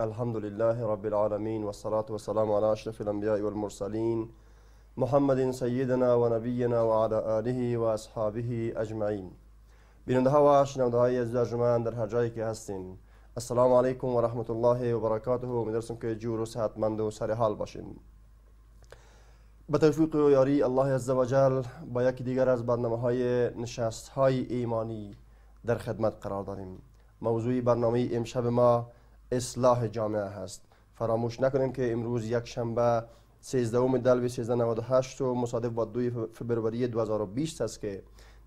الحمد لله رب العالمين والصلاة والسلام على أشرف الأنبياء والمرسلين محمد سيدنا ونبينا وعلى آله وأصحابه أجمعين بیننده ها و شنونده از در هجايك هستين السلام عليكم ورحمة الله وبركاته برکاته كي که جور و صحتمند و سر حال باشین به توفیق الله عز وجل یکی ديگر از برنامه های نشست های ایمانی در خدمت قرار داريم موضوع برنامه امشب ما اصلاح جامعه هست فراموش نکنیم که امروز یک شنبه 13 دلو 1398 و مصادف با 2 فبروری 2020 است که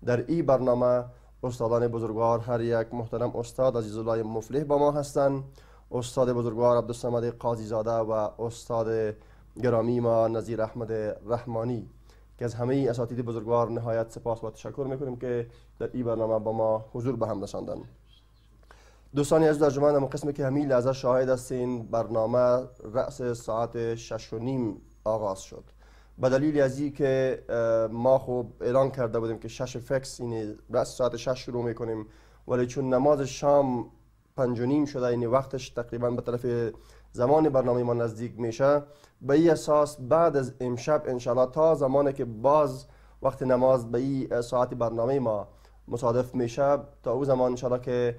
در این برنامه استادان بزرگوار هر یک محترم استاد عزیز الله مفلح با ما هستند استاد بزرگوار عبدالسامد قاضی زاده و استاد گرامی ما نظیر احمد رحمانی که از همه اساتید بزرگوار نهایت سپاس و تشکر میکنیم که در این برنامه با ما حضور به هم رساندند دوستانی از در اما قسم که همین لحظه شاهد هستین برنامه رأس ساعت شش و نیم آغاز شد به دلیل از که ما خوب اعلان کرده بودیم که شش فکس این رأس ساعت شش شروع میکنیم ولی چون نماز شام پنج و نیم شده این یعنی وقتش تقریبا به طرف زمان برنامه ما نزدیک میشه به این اساس بعد از امشب انشالله تا زمانی که باز وقت نماز به این ساعت برنامه ما مصادف میشه تا او زمان انشالله که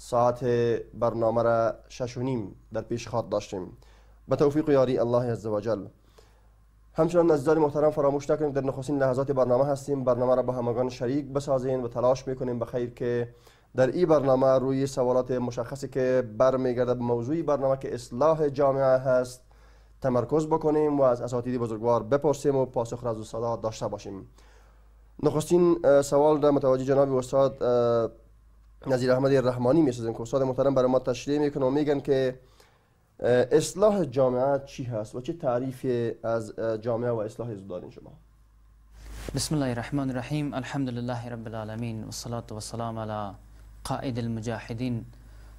ساعت برنامه را شش و نیم در پیش خواهد داشتیم به توفیق و یاری الله عزوجل همچنان عزیزان محترم فراموش نکنید در نخستین لحظات برنامه هستیم برنامه را با همگان شریک بسازین و تلاش میکنیم به خیر که در این برنامه روی سوالات مشخصی که برمیگرده به موضوعی برنامه که اصلاح جامعه هست تمرکز بکنیم و از اساتید بزرگوار بپرسیم و پاسخ را از داشته باشیم نخستین سوال را متوجه جناب استاد نظیر احمدی رحمانی میشناسیم که استاد محترم برای ما تشریح میکنه و میگن که اصلاح جامعه چی هست و چه تعریفی از جامعه و اصلاح از دارین شما بسم الله الرحمن الرحیم الحمد لله رب العالمین والصلاة والسلام على قائد المجاهدین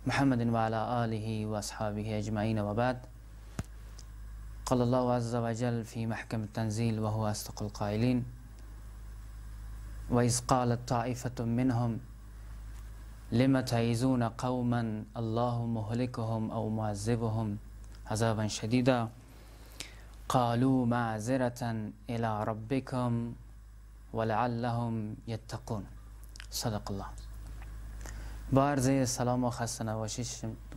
محمد وعلی آله اجمعین و بعد قال الله عز وجل في محكم التنزيل وهو أصدق القائلين وإذ قالت طائفة منهم لما تعيزون قوما الله مهلكهم أو معذبهم عذابا شديدا قالوا معذرة إلى ربكم ولعلهم يتقون صدق الله با عرض سلام و خسته نواشی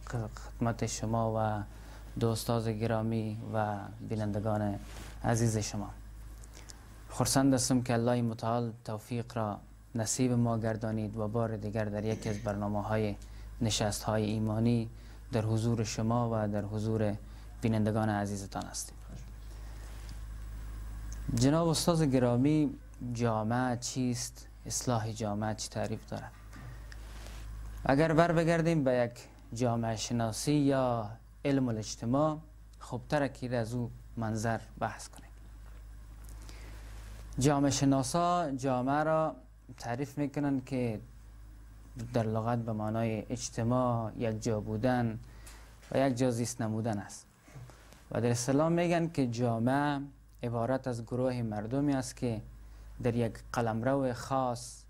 خدمت شما و دوستاز گرامی و بینندگان عزیز شما خرسند هستم که الله متعال توفیق را نصیب ما گردانید و بار دیگر در یکی از برنامه های نشست های ایمانی در حضور شما و در حضور بینندگان عزیزتان هستیم جناب استاد گرامی جامعه چیست؟ اصلاح جامعه چی تعریف دارد؟ اگر بر بگردیم به یک جامعه شناسی یا علم الاجتماع خوبتر که از او منظر بحث کنیم جامعه شناسا جامعه را تعریف میکنن که در لغت به معنای اجتماع یک جا بودن و یک جا زیست نمودن است و در اسلام میگن که جامعه عبارت از گروه مردمی است که در یک قلمرو خاص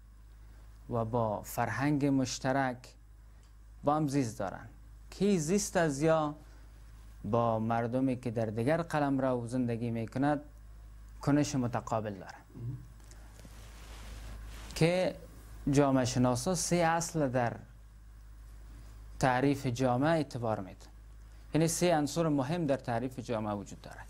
و با فرهنگ مشترک با هم زیست دارند کی زیست از یا با مردمی که در دیگر قلمرو زندگی میکند کنش متقابل دارند که جامعه شناسا سه اصل در تعریف جامعه اعتبار میدن یعنی سه عنصر مهم در تعریف جامعه وجود دارد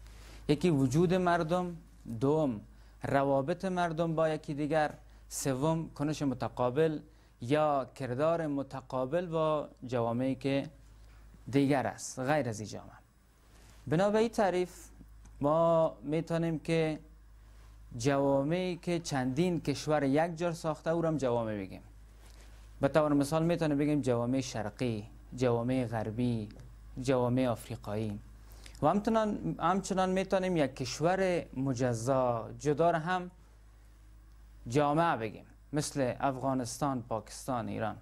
یکی وجود مردم دوم روابط مردم با یکی دیگر سوم کنش متقابل یا کردار متقابل با جوامعی که دیگر است غیر از این جامعه بنابرای تعریف ما میتونیم که جوامعی که چندین کشور یک جار ساخته او را هم جوامع بگیم به طور مثال میتونه بگیم جوامع شرقی جوامع غربی جوامع آفریقایی و همچنان, همچنان میتونیم یک کشور مجزا جدا را هم جامعه بگیم مثل افغانستان، پاکستان، ایران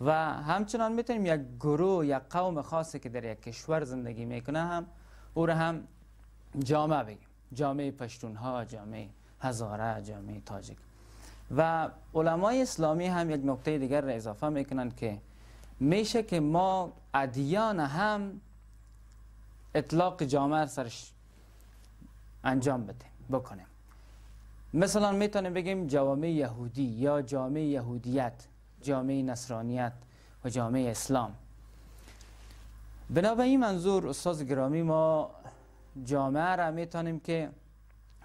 و همچنان میتونیم یک گروه یا قوم خاصی که در یک کشور زندگی میکنه هم او را هم جامعه بگیم جامعه پشتون ها جامعه هزاره جامعه تاجیک و علمای اسلامی هم یک نکته دیگر را اضافه میکنند که میشه که ما ادیان هم اطلاق جامعه سرش انجام بده بکنیم مثلا میتونیم بگیم جامعه یهودی یا جامعه یهودیت جامعه نصرانیت و جامعه اسلام بنابراین منظور استاد گرامی ما جامعه را میتونیم که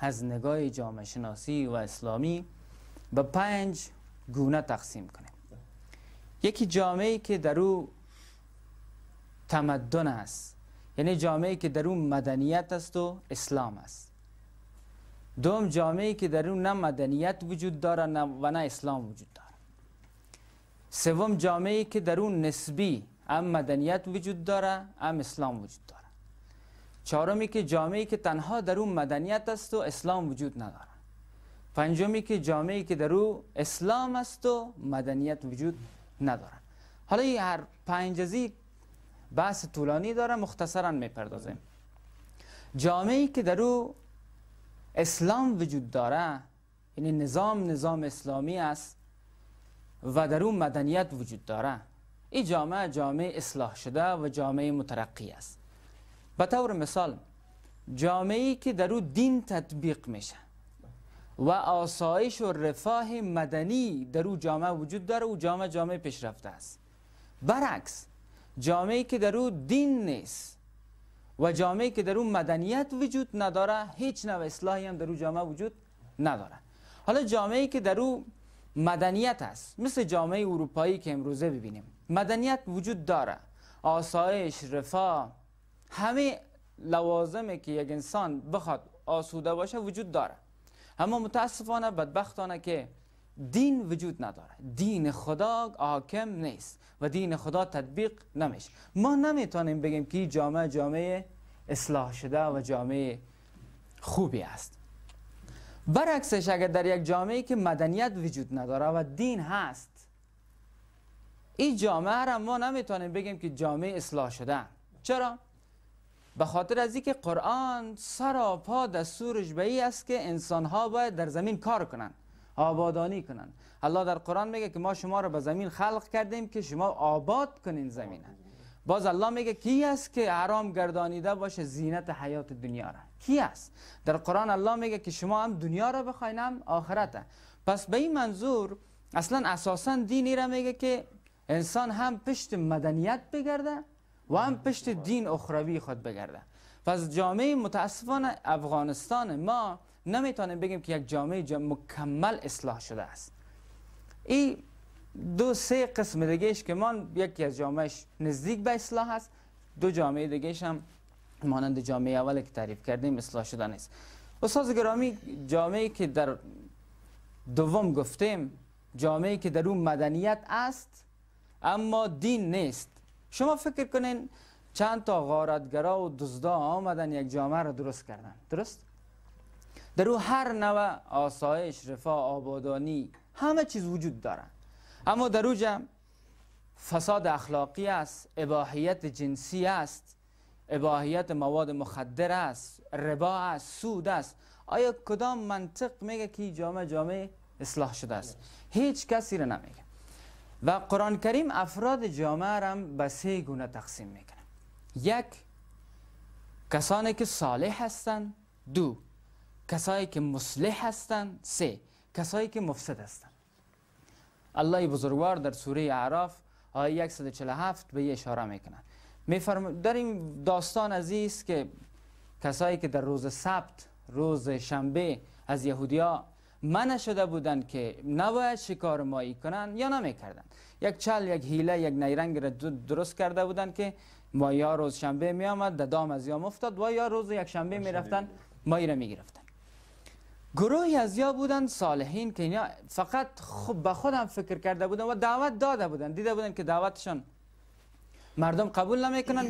از نگاه جامعه شناسی و اسلامی به پنج گونه تقسیم کنیم یکی جامعه که در او تمدن است یعنی جامعه که در او مدنیت است و اسلام است دوم جامعه که در او نه مدنیت وجود داره و نه اسلام وجود داره سوم جامعه که در اون نسبی هم مدنیت وجود داره هم اسلام وجود داره چهارمی که جامعه که تنها در اون مدنیت است و اسلام وجود نداره پنجمی که جامعه که در او اسلام است و مدنیت وجود نداره حالا این هر ازی بحث طولانی داره مختصرا میپردازیم جامعه که در او اسلام وجود داره یعنی نظام نظام اسلامی است و در او مدنیت وجود داره این جامعه جامعه اصلاح شده و جامعه مترقی است به طور مثال جامعه که در او دین تطبیق میشه و آسایش و رفاه مدنی در او جامعه وجود داره و جامعه جامعه پیشرفته است برعکس جامعه که در او دین نیست و جامعه که در او مدنیت وجود نداره هیچ نوع اصلاحی هم در او جامعه وجود نداره حالا جامعه که در او مدنیت است مثل جامعه اروپایی که امروزه ببینیم مدنیت وجود داره آسایش رفاه همه لوازمی که یک انسان بخواد آسوده باشه وجود داره اما متاسفانه بدبختانه که دین وجود نداره دین خدا حاکم نیست و دین خدا تطبیق نمیشه ما نمیتونیم بگیم که جامعه جامعه اصلاح شده و جامعه خوبی است برعکسش اگر در یک جامعه که مدنیت وجود نداره و دین هست این جامعه را ما نمیتونیم بگیم که جامعه اصلاح شده چرا؟ به خاطر از اینکه قرآن سراپا دستورش به این است که انسان ها باید در زمین کار کنند آبادانی کنند الله در قرآن میگه که ما شما را به زمین خلق کردیم که شما آباد کنین زمینه باز الله میگه کی است که حرام گردانیده باشه زینت حیات دنیا را کی است در قرآن الله میگه که شما هم دنیا را بخواین هم آخرت پس به این منظور اصلا اساسا دینی را میگه که انسان هم پشت مدنیت بگرده و هم پشت دین اخروی خود بگرده. پس جامعه متاسفانه افغانستان ما نمیتونیم بگیم که یک جامعه جا مکمل اصلاح شده است این دو سه قسم دیگهش که ما یکی از جامعهش نزدیک به اصلاح است دو جامعه دیگهش هم مانند جامعه اول که تعریف کردیم اصلاح شده نیست استاد گرامی جامعه که در دوم گفتیم جامعه که در اون مدنیت است اما دین نیست شما فکر کنین چند تا غارتگرا و دزدا آمدن یک جامعه را درست کردن درست؟ در او هر نوع آسایش، رفاه، آبادانی همه چیز وجود دارن اما در او فساد اخلاقی است، اباحیت جنسی است، اباحیت مواد مخدر است، ربا است، سود است آیا کدام منطق میگه که جامعه جامعه اصلاح شده است؟ هیچ کسی را نمیگه و قرآن کریم افراد جامعه را به سه گونه تقسیم میکنه یک کسانی که صالح هستند دو کسایی که مصلح هستند سه کسایی که مفسد هستند الله بزرگوار در سوره اعراف آیه 147 به اشاره میکنه میفرم در این داستان عزیز که کسایی که در روز سبت روز شنبه از یهودیا منع شده بودند که نباید شکار مایی کنند یا نمیکردند یک چل یک هیله یک نیرنگ را درست کرده بودند که ما یا روز شنبه می آمد ده دام از یا مفتاد و یا روز یک شنبه می رفتن مایی را می گرفتن گروهی از یا بودن صالحین که اینا فقط خوب به خودم فکر کرده بودند و دعوت داده بودند. دیده بودند که دعوتشان مردم قبول نمی نمیکنن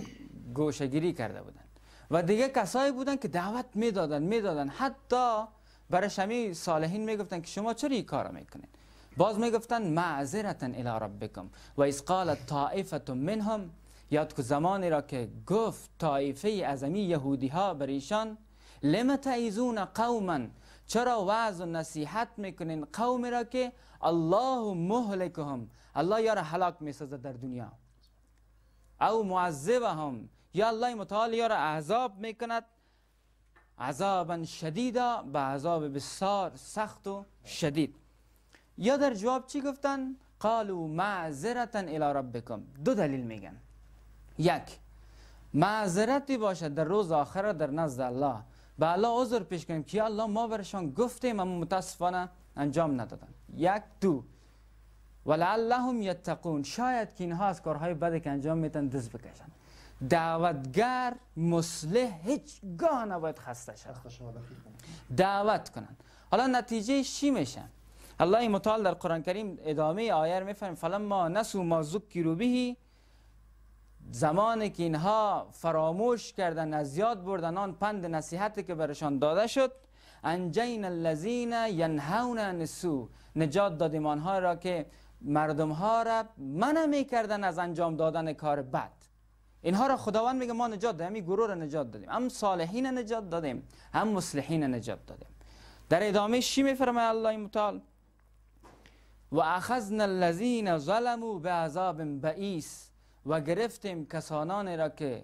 گوشگیری کرده بودند. و دیگه کسایی بودند که دعوت می میدادن حتی برای شمی صالحین میگفتن که شما چرا این کارو میکنین باز میگفتن معذرتن الی ربکم و از قال طائفت منهم یاد که زمانی را که گفت طائفه از یهودی ها بر ایشان لم تعیزون قوما چرا وعظ و نصیحت میکنین قوم را که الله مهلکهم الله یار را هلاک میسازد در دنیا او معذبهم یا الله متعال یار عذاب میکند عذابا شدیدا به عذاب بسیار سخت و شدید یا در جواب چی گفتن قالو معذرتا الی ربکم دو دلیل میگن یک معذرتی باشد در روز آخر در نزد الله به الله عذر پیش کنیم که الله ما برشان گفتیم اما متاسفانه انجام ندادن یک دو ولعلهم یتقون شاید که اینها از کارهای بده که انجام میتن دست بکشن دعوتگر هیچ هیچگاه نباید خسته شد دعوت کنن حالا نتیجه چی میشن؟ الله متعال در قرآن کریم ادامه آیه رو میفرمید فلما نسو ما رو به زمانی که اینها فراموش کردن از یاد بردن آن پند نصیحتی که برشان داده شد انجین اللذین ینهون نسو نجات دادیم آنها را که مردم ها را منع میکردن از انجام دادن کار بد اینها را خداوند میگه ما نجات دادیم این گروه را نجات دادیم هم صالحین نجات دادیم هم مصلحین نجات دادیم در ادامه شی میفرماید الله متعال و اخذنا الذین ظلموا به عذاب و گرفتیم کسانان را که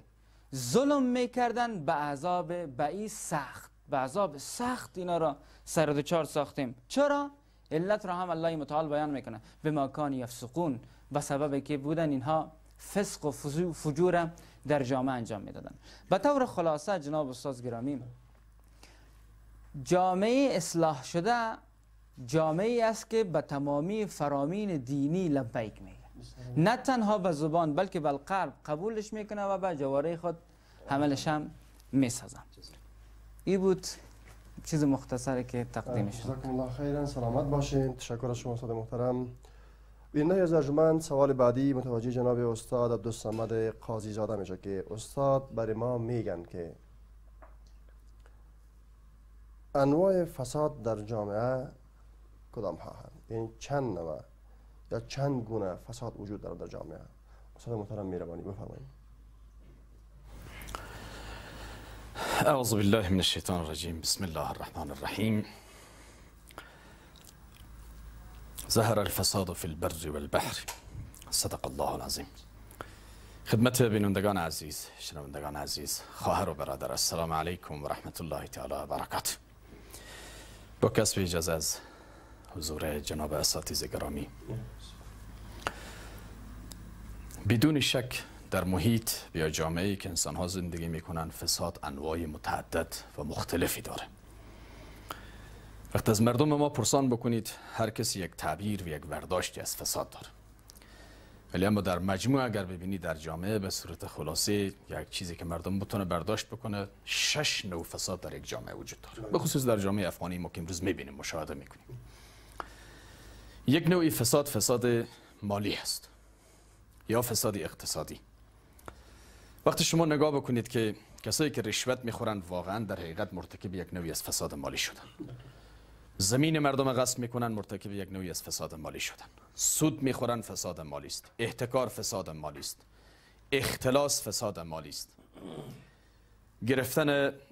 ظلم میکردن به عذاب سخت به عذاب سخت اینا را سر چار ساختیم چرا؟ علت را هم الله متعال بیان میکنه به ماکان یفسقون و سبب که بودن اینها فسق و فجور در جامعه انجام میدادن به طور خلاصه جناب استاد گرامی جامعه اصلاح شده جامعه است که به تمامی فرامین دینی لبیک میگه نه تنها به زبان بلکه به قبولش میکنه و به جواره خود حملش هم میسازم این بود چیز مختصری که تقدیم شد جزاکم الله خیرا سلامت باشین تشکر شما استاد محترم بینده از ارجمند سوال بعدی متوجه جناب استاد عبدالصمد قاضی زاده میشه که استاد برای ما میگن که انواع فساد در جامعه کدام ها یعنی چند نوع یا چند گونه فساد وجود دارد در جامعه استاد محترم میروانی بفرمایید اعوذ بالله من الشیطان الرجیم بسم الله الرحمن الرحیم ظهر الفساد فی البر والبحر صدق الله العظیم خدمت بینندگان عزیز شنوندگان عزیز خواهر و برادر السلام علیکم و رحمت الله تعالی و برکاته با کسب اجازه از حضور جناب اساتی گرامی بدون شک در محیط یا جامعه که انسان ها زندگی میکنن فساد انواع متعدد و مختلفی داره وقت از مردم ما پرسان بکنید هر کسی یک تعبیر و یک برداشتی از فساد داره ولی اما در مجموع اگر ببینی در جامعه به صورت خلاصه یک چیزی که مردم بتونه برداشت بکنه شش نوع فساد در یک جامعه وجود داره به خصوص در جامعه افغانی ما که امروز میبینیم مشاهده میکنیم یک نوعی فساد فساد مالی هست یا فساد اقتصادی وقتی شما نگاه بکنید که کسایی که رشوت میخورند واقعا در حقیقت مرتکب یک نوعی از فساد مالی شدن زمین مردم غصب میکنن مرتکب یک نوعی از فساد مالی شدن سود میخورن فساد مالی است احتکار فساد مالی است اختلاس فساد مالی است گرفتن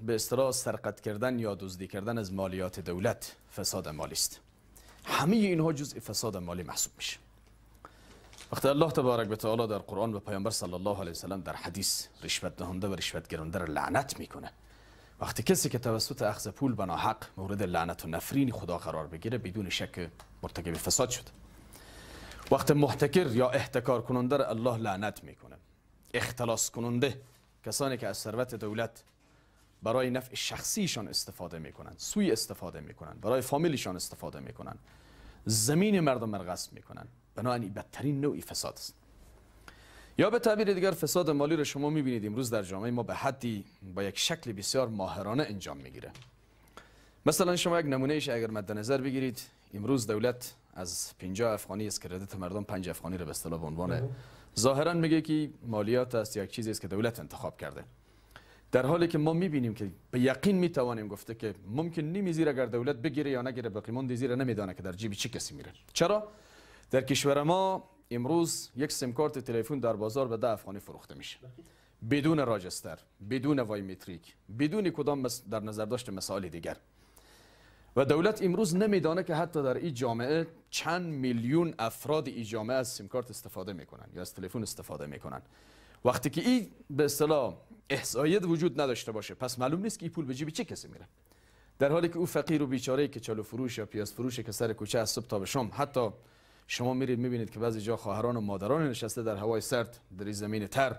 به اصطلاح سرقت کردن یا دزدی کردن از مالیات دولت فساد مالی است همه اینها جزء فساد مالی محسوب میشه وقتی الله تبارک و تعالی در قرآن و پیامبر صلی الله علیه و در حدیث رشوت دهنده و رشوت گیرنده را لعنت میکنه وقتی کسی که توسط اخذ پول بنا حق مورد لعنت و نفرین خدا قرار بگیره بدون شک مرتکب فساد شده وقتی محتکر یا احتکار کننده را الله لعنت میکنه اختلاس کننده کسانی که از ثروت دولت برای نفع شخصیشان استفاده میکنند سوی استفاده میکنند برای فامیلشان استفاده میکنن زمین مردم را غصب میکنن بنابراین بدترین نوعی فساد است یا به تعبیر دیگر فساد مالی رو شما میبینید امروز در جامعه ما به حدی با یک شکل بسیار ماهرانه انجام میگیره مثلا شما یک نمونه ایش اگر مد نظر بگیرید امروز دولت از 50 افغانی است کردیت مردم 5 افغانی رو به اصطلاح به عنوان بله. ظاهرا میگه که مالیات است یک چیزی است که دولت انتخاب کرده در حالی که ما میبینیم که به یقین میتوانیم گفته که ممکن زیره اگر دولت بگیره یا نگیره باقی مونده زیره نمیدانه که در جیب چه کسی میره چرا در کشور ما امروز یک سیم کارت تلفن در بازار به ده افغانی فروخته میشه بدون راجستر بدون متریک بدون کدام در نظر داشت مثال دیگر و دولت امروز نمیدانه که حتی در این جامعه چند میلیون افراد این جامعه از سیم کارت استفاده میکنن یا از تلفن استفاده میکنن وقتی که این به اصطلاح احسایت وجود نداشته باشه پس معلوم نیست که این پول به جیب چه کسی میره در حالی که او فقیر و بیچاره که چالو فروش یا پیاز فروش که سر کوچه از صبح تا به شام حتی شما میرید میبینید که بعضی جا خواهران و مادران نشسته در هوای سرد در زمین تر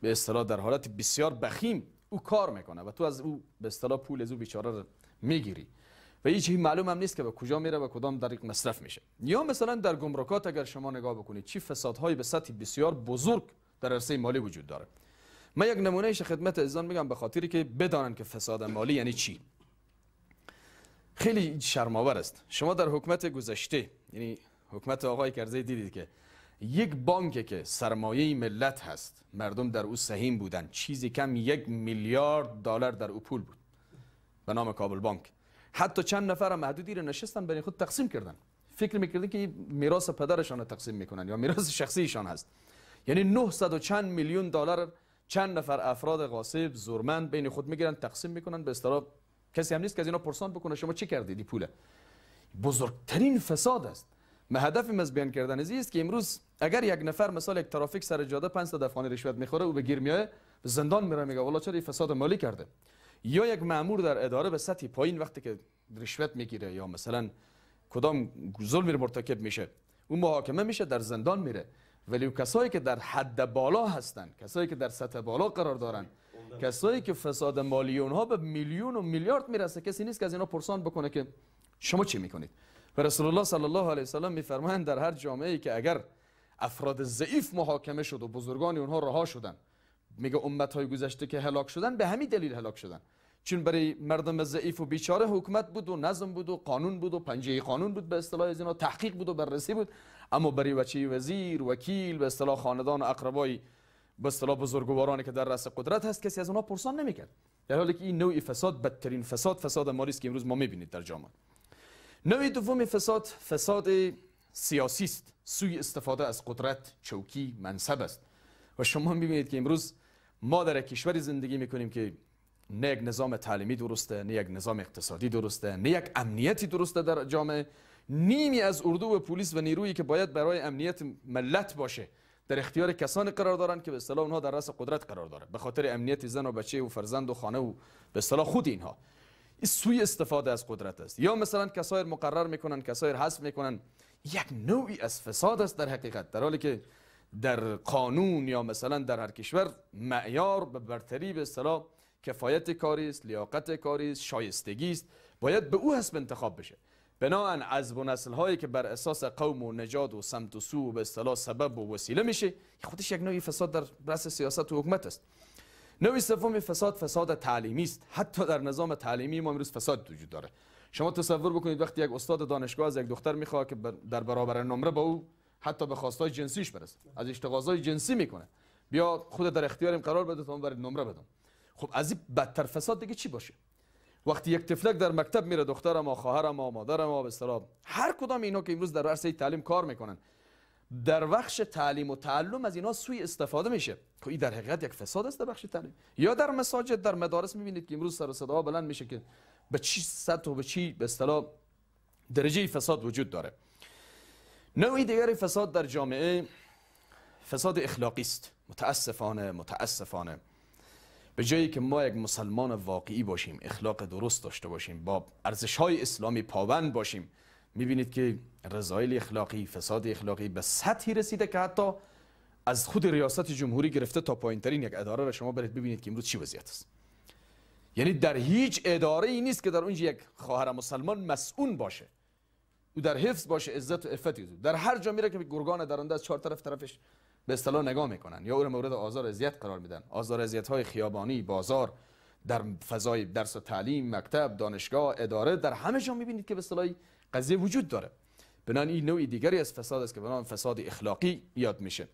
به اصطلاح در حالت بسیار بخیم او کار میکنه و تو از او به اصطلاح پول از او بیچاره رو میگیری و هیچ معلوم هم نیست که به کجا میره و کدام یک مصرف میشه یا مثلا در گمرکات اگر شما نگاه بکنید چی فسادهایی به سطح بسیار بزرگ در عرصه مالی وجود داره من یک نمونهش خدمت ازان میگم به خاطری که بدانن که فساد مالی یعنی چی خیلی شرماور است شما در حکمت گذشته یعنی حکمت آقای کرزی دیدید که یک بانک که سرمایه ملت هست مردم در او سهیم بودن چیزی کم یک میلیارد دلار در او پول بود به نام کابل بانک حتی چند نفر هم محدودی رو نشستن برای خود تقسیم کردن فکر میکردن که میراث پدرشان رو تقسیم میکنن یا میراث شخصیشان هست یعنی 900 و چند میلیون دلار چند نفر افراد غاصب زورمند بین خود میگیرن تقسیم میکنن به اصطلاح کسی هم نیست که از اینا پرسان بکنه شما چی کردید این پوله بزرگترین فساد است ما هدفم از بیان کردن از است که امروز اگر یک نفر مثال یک ترافیک سر جاده 500 افغانی رشوت میخوره او به گیر میاد به زندان میره میگه والا چرا این فساد مالی کرده یا یک مامور در اداره به سطح پایین وقتی که رشوت میگیره یا مثلا کدام ظلمی مرتکب میشه او محاکمه میشه در زندان میره ولی کسایی که در حد بالا هستند کسایی که در سطح بالا قرار دارند، کسایی که فساد مالی اونها به میلیون و میلیارد میرسه کسی نیست که از اینا پرسان بکنه که شما چی میکنید و رسول الله صلی الله علیه وسلم میفرمایند در هر جامعه ای که اگر افراد ضعیف محاکمه شد و بزرگان اونها رها شدن میگه امت های گذشته که هلاک شدن به همین دلیل هلاک شدن چون برای مردم ضعیف و بیچاره حکومت بود و نظم بود و قانون بود و پنجه قانون بود به اصطلاح از اینا تحقیق بود و بررسی بود اما برای وچه وزیر وکیل به اصطلاح خاندان و اقربای به اصطلاح بزرگوارانی که در رأس قدرت هست کسی از اونا پرسان نمیکرد در حالی که این نوع فساد بدترین فساد فساد مالی است که امروز ما میبینید در جامعه نوع دوم فساد فساد سیاسیست است سوی استفاده از قدرت چوکی منصب است و شما میبینید که امروز ما در کشوری زندگی میکنیم که نه یک نظام تعلیمی درسته نه یک نظام اقتصادی درسته نه یک امنیتی درسته در جامعه نیمی از اردو و پلیس و نیرویی که باید برای امنیت ملت باشه در اختیار کسانی قرار دارن که به اصطلاح اونها در رأس قدرت قرار داره به خاطر امنیت زن و بچه و فرزند و خانه و به اصطلاح خود اینها این سوی استفاده از قدرت است یا مثلا کسایر مقرر میکنن کسایر حذف میکنن یک نوعی از فساد است در حقیقت در حالی که در قانون یا مثلا در هر کشور معیار به برتری به اصطلاح کفایت کاری است لیاقت کاری است شایستگی است باید به او حسب انتخاب بشه بناهن از و هایی که بر اساس قوم و نجاد و سمت و سو و به اصطلاح سبب و وسیله میشه خودش یک نوعی فساد در رأس سیاست و حکومت است نوع سوم فساد فساد تعلیمی است حتی در نظام تعلیمی ما امروز فساد وجود داره شما تصور بکنید وقتی یک استاد دانشگاه از یک دختر میخواد که در برابر نمره با او حتی به خواستای جنسیش برسه از اشتغازای جنسی میکنه بیا خود در اختیارم قرار بده تا من برای نمره بدم خب از این بدتر فساد دیگه چی باشه وقتی یک تفلک در مکتب میره دختر ما خواهر ما مادر ما به هر کدام اینا که امروز در عرصه تعلیم کار میکنن در بخش تعلیم و تعلم از اینا سوی استفاده میشه که خب این در حقیقت یک فساد است در بخش تعلیم یا در مساجد در مدارس میبینید که امروز سر و صدا بلند میشه که به چی صد و به چی به اصطلاح درجه فساد وجود داره نوع دیگر فساد در جامعه فساد اخلاقی است متاسفانه متاسفانه به جایی که ما یک مسلمان واقعی باشیم اخلاق درست داشته باشیم با ارزش های اسلامی پاوند باشیم میبینید که رضایل اخلاقی فساد اخلاقی به سطحی رسیده که حتی از خود ریاست جمهوری گرفته تا پایین ترین یک اداره را شما برید ببینید که امروز چی وضعیت است یعنی در هیچ اداره ای نیست که در اونجا یک خواهر مسلمان مسئول باشه او در حفظ باشه عزت و عفتی در هر جا میره که گرگان درنده از چهار طرف طرفش به اصطلاح نگاه میکنن یا او را مورد آزار اذیت قرار میدن آزار اذیت های خیابانی بازار در فضای درس و تعلیم مکتب دانشگاه اداره در همه جا میبینید که به اصطلاح قضیه وجود داره بنان این نوعی دیگری از فساد است که به نام فساد اخلاقی یاد میشه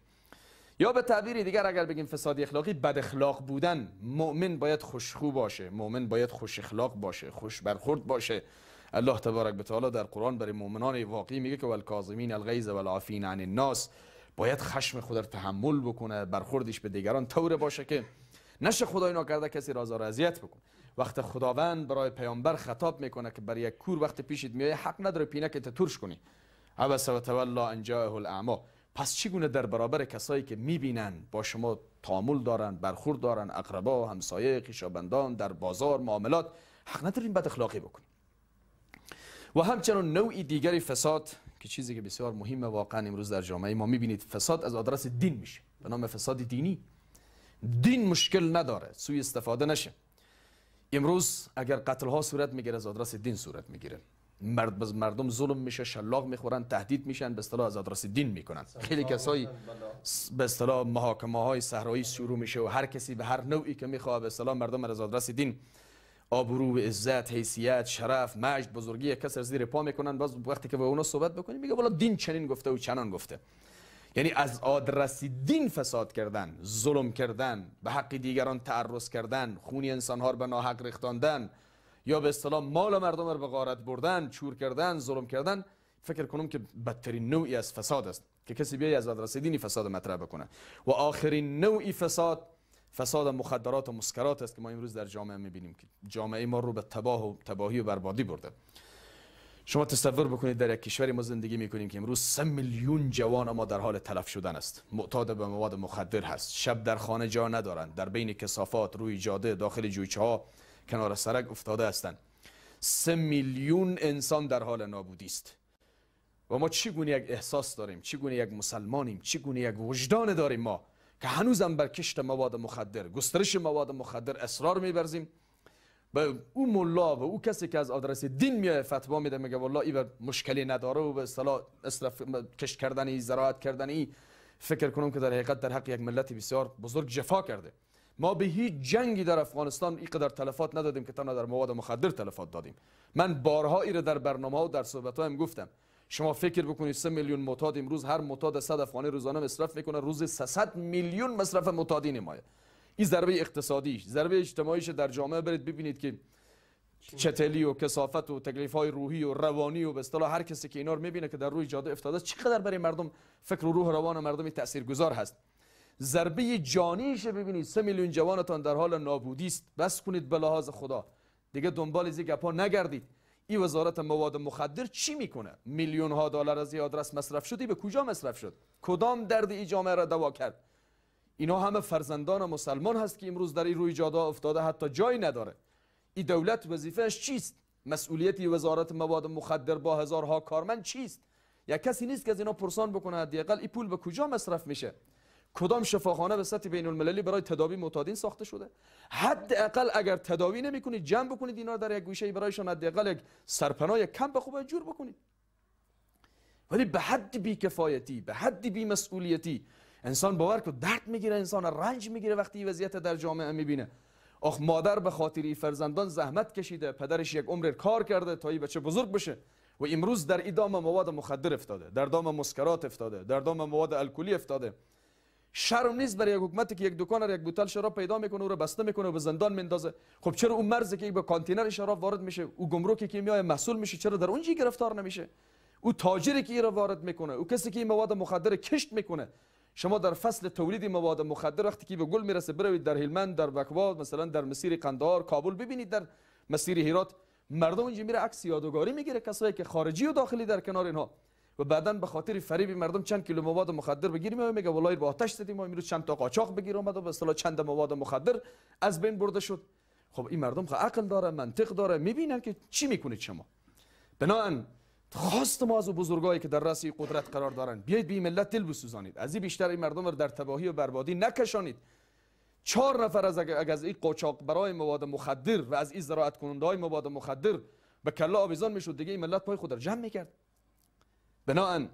یا به تعبیر دیگر اگر بگیم فساد اخلاقی بد اخلاق بودن مؤمن باید خوشخو باشه مؤمن باید خوش اخلاق باشه خوش برخورد باشه الله تبارک و تعالی در قرآن برای مؤمنان واقعی میگه که والکاظمین الغیظ والعافین عن الناس باید خشم خود را تحمل بکنه برخوردش به دیگران طور باشه که نشه خدای ناکرده کسی را آزار اذیت بکنه وقت خداوند برای پیامبر خطاب میکنه که برای یک کور وقت پیشید میای حق نداره که ترش کنی عبس و تولا ان جاءه پس چگونه در برابر کسایی که میبینن با شما تعامل دارن برخورد دارن اقربا همسایه خیشابندان در بازار معاملات حق نداریم بد اخلاقی بکن و همچنان نوعی دیگری فساد که چیزی که بسیار مهمه واقعا امروز در جامعه ما میبینید فساد از آدرس دین میشه به نام فساد دینی دین مشکل نداره سوی استفاده نشه امروز اگر قتل ها صورت میگیره از آدرس دین صورت میگیره مرد مردم ظلم میشه شلاق میخورن تهدید میشن به اصطلاح از آدرس دین میکنن خیلی کسایی بله. به اصطلاح محاکمه های صحرایی شروع میشه و هر کسی به هر نوعی که میخواد به اصطلاح مردم از آدرس دین آبرو عزت حیثیت شرف مجد بزرگی کس از زیر پا میکنن باز وقتی که با اونا صحبت بکنیم میگه والا دین چنین گفته و چنان گفته یعنی از آدرسی دین فساد کردن ظلم کردن به حق دیگران تعرض کردن خونی انسانها رو به ناحق ریختاندن یا به اصطلاح مال مردم رو به غارت بردن چور کردن ظلم کردن فکر کنم که بدترین نوعی از فساد است که کسی بیای از آدرس دینی فساد مطرح بکنه و آخرین نوعی فساد فساد مخدرات و مسکرات است که ما امروز در جامعه میبینیم که جامعه ما رو به تباه و تباهی و بربادی برده شما تصور بکنید در یک کشوری ما زندگی میکنیم که امروز 3 میلیون جوان ما در حال تلف شدن است معتاد به مواد مخدر هست شب در خانه جا ندارند در بین کسافات روی جاده داخل جویچه ها کنار سرک افتاده هستند سه میلیون انسان در حال نابودی است و ما چگونه یک احساس داریم چگونه یک مسلمانیم چگونه یک وجدان داریم ما که هنوزم بر کشت مواد مخدر گسترش مواد مخدر اصرار میبرزیم به او ملا و او کسی که از آدرس دین میای فتوا میده میگه والله بر مشکلی نداره و به اصطلاح اصرف کشت کردن ای زراعت کردن ای فکر کنم که در حقیقت در حق یک ملت بسیار بزرگ جفا کرده ما به هیچ جنگی در افغانستان اینقدر تلفات ندادیم که تنها در مواد مخدر تلفات دادیم من بارها ای در برنامه ها و در صحبت هایم گفتم شما فکر بکنید 3 میلیون متاد امروز هر متاد صد افغانی روزانه مصرف میکنه روز 300 میلیون مصرف متادی نمایه این ضربه اقتصادیش ضربه اجتماعیش در جامعه برید ببینید که چتلی و کسافت و تکلیف های روحی و روانی و به هر کسی که اینا رو میبینه که در روی جاده افتاده است چقدر برای مردم فکر و روح روان مردم تاثیرگذار هست ضربه جانیش ببینید سه میلیون جوانتان در حال نابودی است بس کنید به لحاظ خدا دیگه دنبال زی گپا نگردید این وزارت مواد مخدر چی میکنه میلیون ها دلار از آدرس مصرف شدی به کجا مصرف شد کدام درد ای جامعه را دوا کرد اینا همه فرزندان مسلمان هست که امروز در این روی جاده افتاده حتی جایی نداره این دولت وظیفهش چیست مسئولیتی وزارت مواد مخدر با هزارها کارمند چیست یا کسی نیست که از اینا پرسان بکنه حداقل این پول به کجا مصرف میشه کدام شفاخانه به سطح بین المللی برای تداوی معتادین ساخته شده حداقل اگر تداوی نمیکنید جمع بکنید اینا در یک گوشه برایشان حداقل یک سرپناه یک به خوب جور بکنید ولی به حد کفایتی به حد مسئولیتی انسان باور که درد میگیره انسان رنج میگیره وقتی وضعیت در جامعه میبینه آخ مادر به خاطری فرزندان زحمت کشیده پدرش یک عمر کار کرده تا این بچه بزرگ بشه و امروز در ادامه مواد مخدر افتاده در دام مسکرات افتاده در دام مواد الکلی افتاده شرم نیست برای یک حکومتی که یک دکان یک بوتل شراب پیدا میکنه و را بسته میکنه و به زندان میندازه خب چرا اون مرزی که به کانتینر شراب وارد میشه او گمرکی که میای مسئول میشه چرا در اونجی گرفتار نمیشه او تاجری که را وارد میکنه او کسی که این مواد مخدر کشت میکنه شما در فصل تولید مواد مخدر وقتی که به گل میرسه بروید در هلمند در بکوا مثلا در مسیر قندار، کابل ببینید در مسیر هرات مردم اونجا میره عکس یادگاری میگیره کسایی که خارجی و داخلی در کنار اینها و بعدا به خاطر فریب مردم چند کیلو مواد مخدر بگیریم و میگه ولای با آتش زدیم ما امروز چند تا قاچاق بگیر اومد و به اصطلاح چند مواد مخدر از بین برده شد خب این مردم خب عقل داره منطق داره میبینن که چی میکنه شما بنان خواست ما از بزرگایی که در رأس قدرت قرار دارن بیایید به ملت دل بسوزانید از این بیشتر این مردم رو در تباهی و بربادی نکشانید چهار نفر از اگر از این قاچاق برای مواد مخدر و از این زراعت کننده های مواد مخدر به کله آویزان میشد دیگه این ملت پای خود را جمع میکرد بنابراین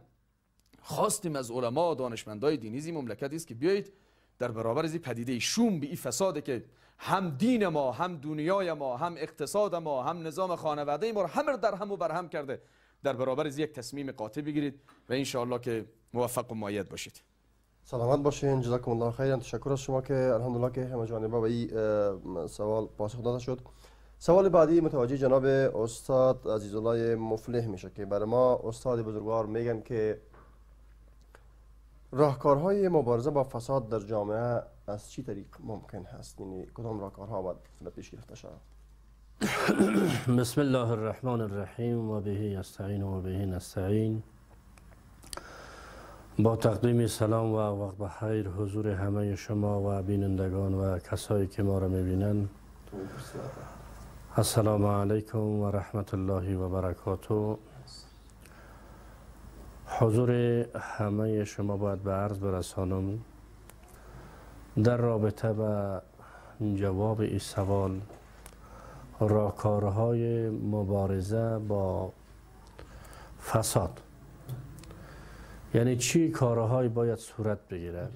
خواستیم از علما و دانشمندای دینی زی مملکت است که بیایید در برابر زی پدیده شوم به این فساد که هم دین ما هم دنیای ما هم اقتصاد ما هم نظام خانواده ما همه در هم و هم کرده در برابر زی یک تصمیم قاطع بگیرید و ان که موفق و مایت باشید سلامت باشین جزاکم الله خیر تشکر از شما که الحمدلله که همه جانبه به این سوال پاسخ داده شد سوال بعدی متوجه جناب استاد الله مفلح میشه که برای ما استاد بزرگوار میگن که راهکارهای مبارزه با فساد در جامعه از چی طریق ممکن هست یعنی کدام راهکارها باید پیش گرفته شود بسم الله الرحمن الرحیم و بهی استعین و بهی نستعین با تقدیم سلام و وقت بخیر حضور همه شما و بینندگان و کسایی که ما را میبینند السلام علیکم و رحمت الله و برکاته حضور همه شما باید به عرض برسانم در رابطه به جواب این سوال کارهای مبارزه با فساد یعنی چی کارهایی باید صورت بگیره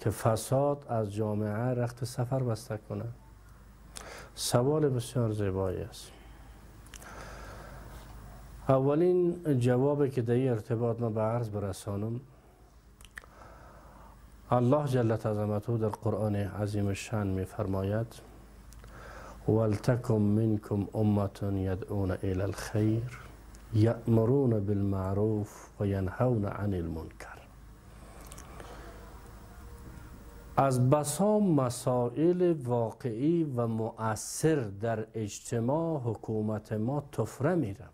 که فساد از جامعه رخت سفر بسته کنه سوال بسیار زیبایی است اولین جوابی که در ارتباط ما به عرض برسانم الله جل عظمته در قرآن عظیم شان می فرماید منکم منکم امه یدعون الخير، الخیر یأمرون بالمعروف و ینهون عن المنکر از بسا مسائل واقعی و مؤثر در اجتماع حکومت ما تفره می رود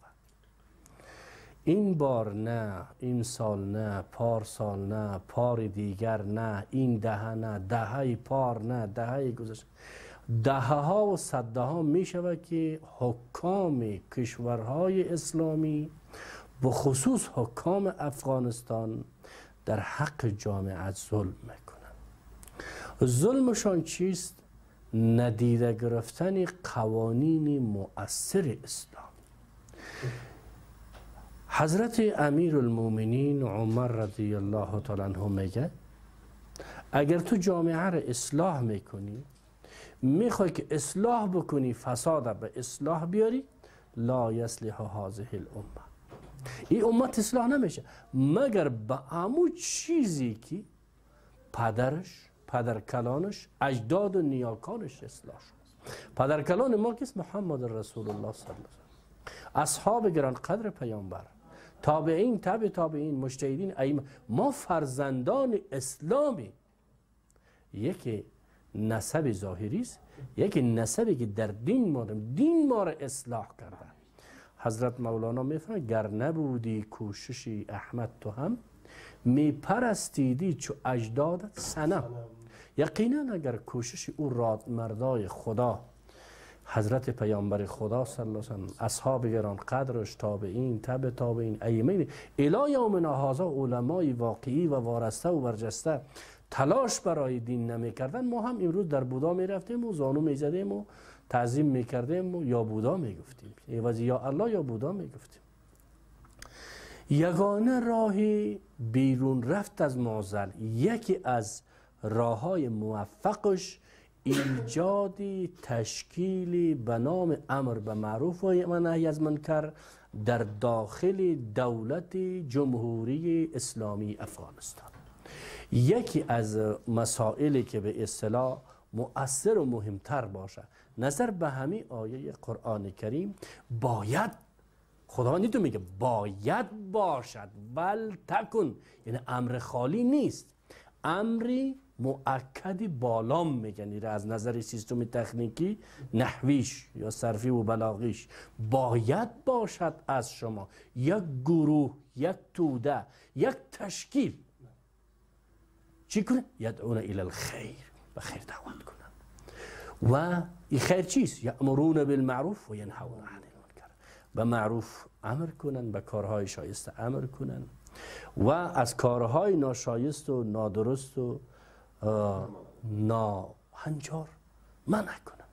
این بار نه این سال نه پار سال نه پار دیگر نه این دهه نه دهه پار نه دهه گذشته دهه ها و صده ها می شود که حکام کشورهای اسلامی به خصوص حکام افغانستان در حق جامعه ظلم ظلمشان چیست؟ ندیده گرفتن قوانین مؤثر اسلام حضرت امیر المومنین عمر رضی الله تعالی عنه میگه اگر تو جامعه را اصلاح میکنی میخوای که اصلاح بکنی فساد به اصلاح بیاری لا یصلح هذه الامه این امت اصلاح نمیشه مگر به امو چیزی که پدرش پدرکلانش اجداد و نیاکانش اصلاح شد پدرکلان ما کس محمد رسول الله صلی الله علیه وسلم اصحاب گران قدر پیامبر تابعین تبع تابعین مشتهدین ایمه ما فرزندان اسلامی یکی نسب ظاهری است یکی نسبی که در دین ما دین ما را اصلاح کرده حضرت مولانا میفرماید گر نبودی کوششی احمد تو هم میپرستیدی چو اجدادت سنم یقینا اگر کوشش او مردای خدا حضرت پیامبر خدا صلی الله علیه اصحاب گران قدرش تابعین تب تابعین ایمین الی یومنا هذا علمای واقعی و وارسته و برجسته تلاش برای دین کردن ما هم امروز در بودا رفتیم و زانو زدیم و تعظیم میکردیم و یا بودا می یا الله یا بودا گفتیم یگانه راهی بیرون رفت از مازل یکی از راه های موفقش ایجاد تشکیلی به نام امر به معروف و نهی از منکر در داخل دولت جمهوری اسلامی افغانستان یکی از مسائلی که به اصطلاح مؤثر و مهمتر باشه نظر به همین آیه قرآن کریم باید خداوند نیتون میگه باید باشد بل تکن یعنی امر خالی نیست امری مؤکد بالام میگن از نظر سیستم تکنیکی نحویش یا صرفی و بلاغیش باید باشد از شما یک گروه یک توده یک تشکیل چی کنه؟ یدعون الی الخیر به خیر دعوت کنند و این خیر چیست؟ یأمرون بالمعروف و ینهون عن المنکر به معروف امر کنن به کارهای شایسته امر کنند و از کارهای ناشایست و نادرست و ناهنجار منع کنم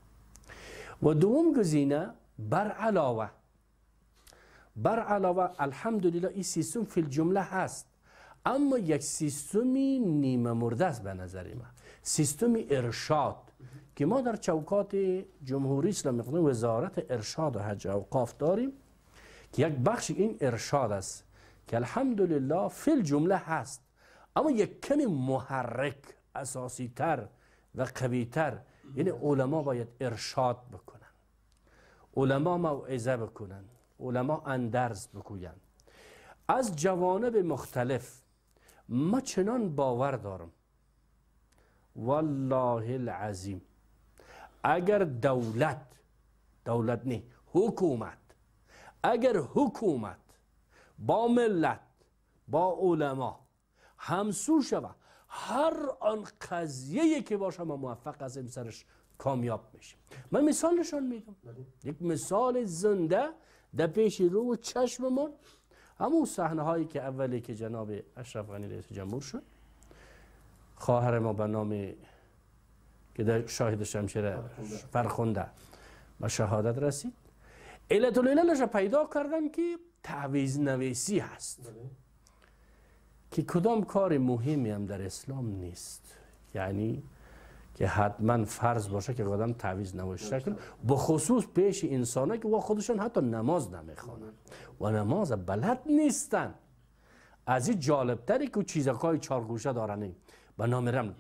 و دوم گزینه بر علاوه بر علاوه الحمدلله این سیستم فی الجمله هست اما یک سیستمی نیمه مرده است به نظر من سیستم ارشاد که ما در چوکات جمهوری اسلامی وزارت ارشاد و حج اوقاف داریم که یک بخش این ارشاد است که الحمدلله فی الجمله هست اما یک کمی محرک اساسی تر و قوی تر یعنی علما باید ارشاد بکنن علما موعظه بکنن علما اندرز بکوین از جوانب مختلف ما چنان باور دارم والله العظیم اگر دولت دولت نه حکومت اگر حکومت با ملت با علما همسو شود هر آن قضیه که باشه ما موفق از این سرش کامیاب میشیم من مثالشان میدم بله. یک مثال زنده در پیش رو ما همون صحنه هایی که اولی که جناب اشرف غنی رئیس جمهور شد خواهر ما به نام که در شاهد شمشیره فرخنده به شهادت رسید علت پیدا کردن که تعویز نویسی هست بله. که کدام کار مهمی هم در اسلام نیست یعنی که حتما فرض باشه که آدم تعویز نوشته کنه به خصوص پیش انسانه که و خودشون حتی نماز نمیخوانن و نماز بلد نیستن از این جالبتری که چیزکای چارگوشه دارن به نام رم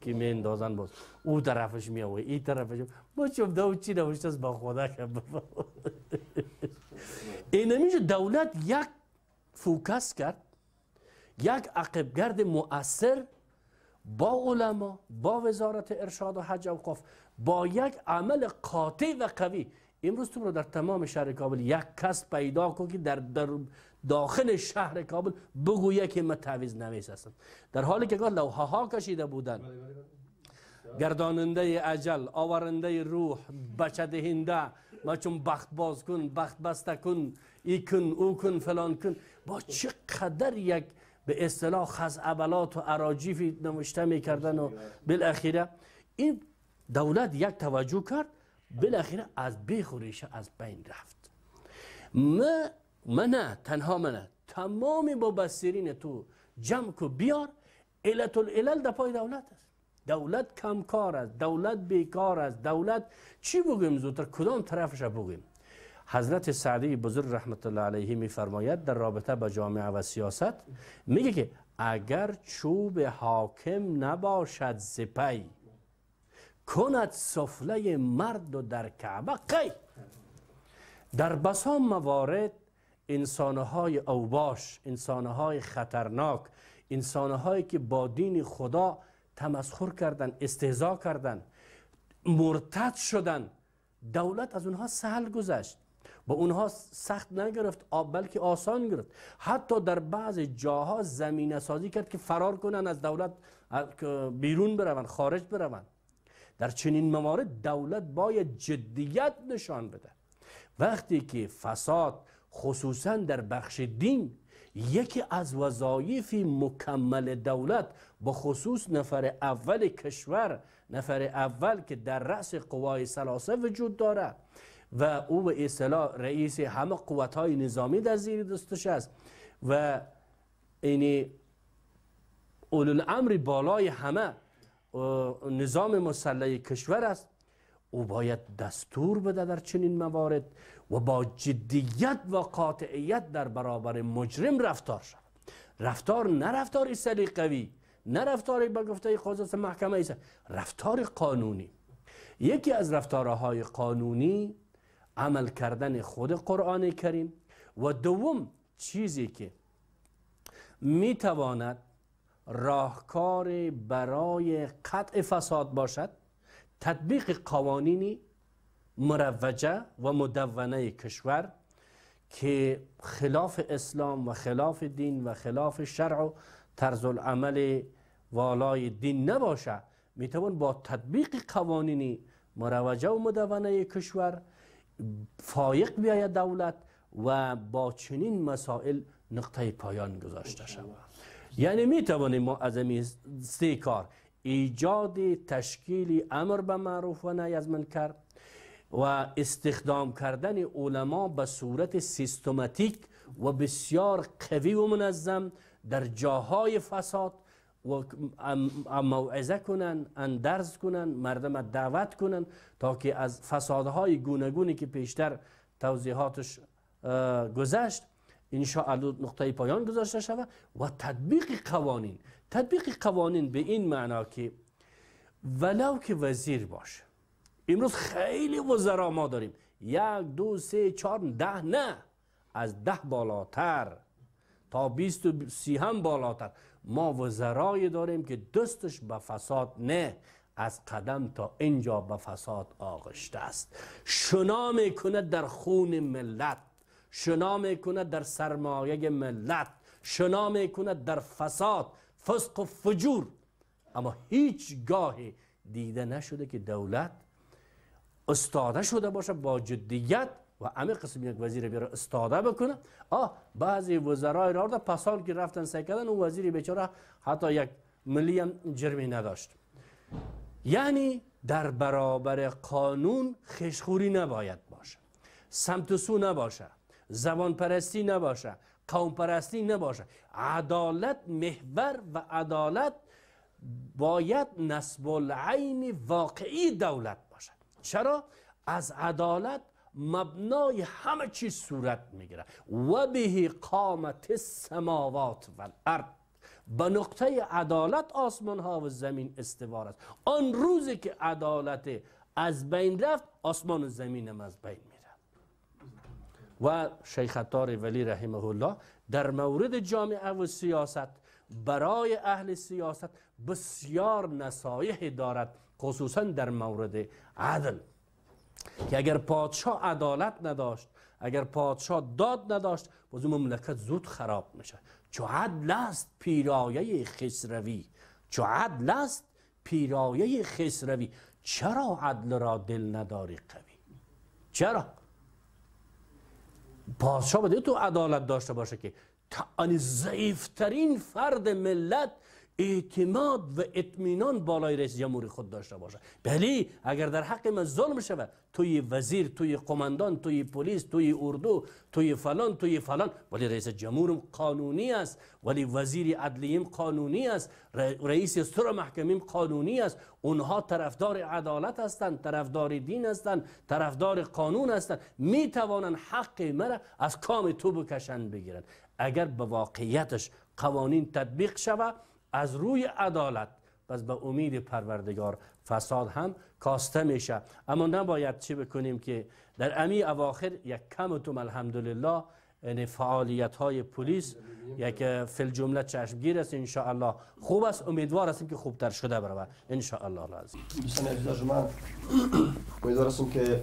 که می اندازن باز او طرفش می آوه ای طرفش ما چه دو چی نوشته با خدا که اینمیشه دولت یک فوکس کرد یک عقبگرد مؤثر با علما با وزارت ارشاد و حج اوقاف با یک عمل قاطع و قوی امروز تو رو در تمام شهر کابل یک کس پیدا کن که در, در داخل شهر کابل بگویه که ما تعویز هستم در حالی که گاه لوحه ها کشیده بودن بله، بله، بله. گرداننده عجل آورنده روح بچه دهنده ما چون بخت باز کن بخت بسته کن ای کن او کن فلان کن با چقدر یک به اصطلاح اولات و عراجیفی نمشته میکردن و بالاخره این دولت یک توجه کرد بالاخره از ریشه از بین رفت من منه تنها منه تمام با تو جمع کو بیار علت العلل در پای دولت است دولت کمکار است دولت بیکار است دولت چی بگیم زودتر کدام طرفش بگیم حضرت سعدی بزرگ رحمت الله علیه میفرماید در رابطه با جامعه و سیاست میگه که اگر چوب حاکم نباشد زپی کند سفله مرد و در کعبه قی در بسام موارد انسانهای اوباش انسانهای خطرناک انسانهایی که با دین خدا تمسخر کردن استهزا کردن مرتد شدن دولت از اونها سهل گذشت به اونها سخت نگرفت بلکه آسان گرفت حتی در بعض جاها زمینه سازی کرد که فرار کنن از دولت بیرون برون، خارج بروند در چنین موارد دولت باید جدیت نشان بده وقتی که فساد خصوصا در بخش دین یکی از وظایف مکمل دولت با خصوص نفر اول کشور نفر اول که در رأس قوای سلاسه وجود دارد و او به اصطلاح رئیس همه قوت های نظامی در زیر دستش است و اینی اول الامر بالای همه نظام مسلح کشور است او باید دستور بده در چنین موارد و با جدیت و قاطعیت در برابر مجرم رفتار شود رفتار نه رفتار سلیقوی نه رفتار به گفته خصوص محکمه ایسا رفتار قانونی یکی از رفتارهای قانونی عمل کردن خود قرآن کریم و دوم چیزی که میتواند راهکار برای قطع فساد باشد تطبیق قوانینی مروجه و مدونه کشور که خلاف اسلام و خلاف دین و خلاف شرع و طرز العمل والای دین نباشد میتوان با تطبیق قوانینی مروجه و مدونه کشور فایق بیاید دولت و با چنین مسائل نقطه پایان گذاشته شود یعنی می توانیم ما از این سه کار ایجاد تشکیل امر به معروف و نهی از منکر و استخدام کردن علما به صورت سیستماتیک و بسیار قوی و منظم در جاهای فساد و موعظه کنن اندرز کنند، مردم دعوت کنن تا که از فسادهای گوناگونی که پیشتر توضیحاتش گذشت ان نقطه پایان گذاشته شود و تطبیق قوانین تطبیق قوانین به این معنا که ولو که وزیر باشه امروز خیلی وزرا ما داریم یک دو سه چهار ده نه از ده بالاتر تا بیست و سی هم بالاتر ما وزرایی داریم که دستش به فساد نه از قدم تا اینجا به فساد آغشته است شنا میکنه در خون ملت شنا میکنه در سرمایه ملت شنا میکنه در فساد فسق و فجور اما هیچ گاهی دیده نشده که دولت استاده شده باشه با جدیت و امیر قسم یک وزیر بیاره استاده بکنه آه بعضی وزرای را ده پسال که رفتن سکدن اون وزیر بیچاره حتی یک ملی هم جرمی نداشت یعنی در برابر قانون خشخوری نباید باشه سمت سو نباشه زبان پرستی نباشه قوم پرستی نباشه عدالت محور و عدالت باید نسب العین واقعی دولت باشه چرا از عدالت مبنای همه چیز صورت میگیره و به قامت سماوات و الارض به نقطه عدالت آسمان ها و زمین استوار است آن روزی که عدالت از بین رفت آسمان و هم از بین میره و شیخ عطار ولی رحمه الله در مورد جامعه و سیاست برای اهل سیاست بسیار نصایح دارد خصوصا در مورد عدل که اگر پادشاه عدالت نداشت اگر پادشاه داد نداشت باز اون مملکت زود خراب میشه چو عدل است پیرایه خسروی چو عدل است پیرایه خسروی چرا عدل را دل نداری قوی چرا پادشاه بده تو عدالت داشته باشه که ضعیف ضعیفترین فرد ملت اعتماد و اطمینان بالای رئیس جمهور خود داشته باشه بلی اگر در حق من ظلم شود توی وزیر توی قماندان توی پلیس توی اردو توی فلان توی فلان ولی رئیس جمهورم قانونی است ولی وزیر عدلیم قانونی است رئیس سر محکمیم قانونی است اونها طرفدار عدالت هستند طرفدار دین هستند طرفدار قانون هستند می توانند حق مرا از کام تو بکشند بگیرند اگر به واقعیتش قوانین تطبیق شود از روی عدالت پس به امید پروردگار فساد هم کاسته میشه اما نباید چی بکنیم که در امی اواخر یک کمتم الحمدلله یعنی فعالیت های پلیس یک فل جمله چشمگیر است ان الله خوب است امیدوار هستیم که خوبتر شده برود ان شاء الله لازم دوستان من امیدوار که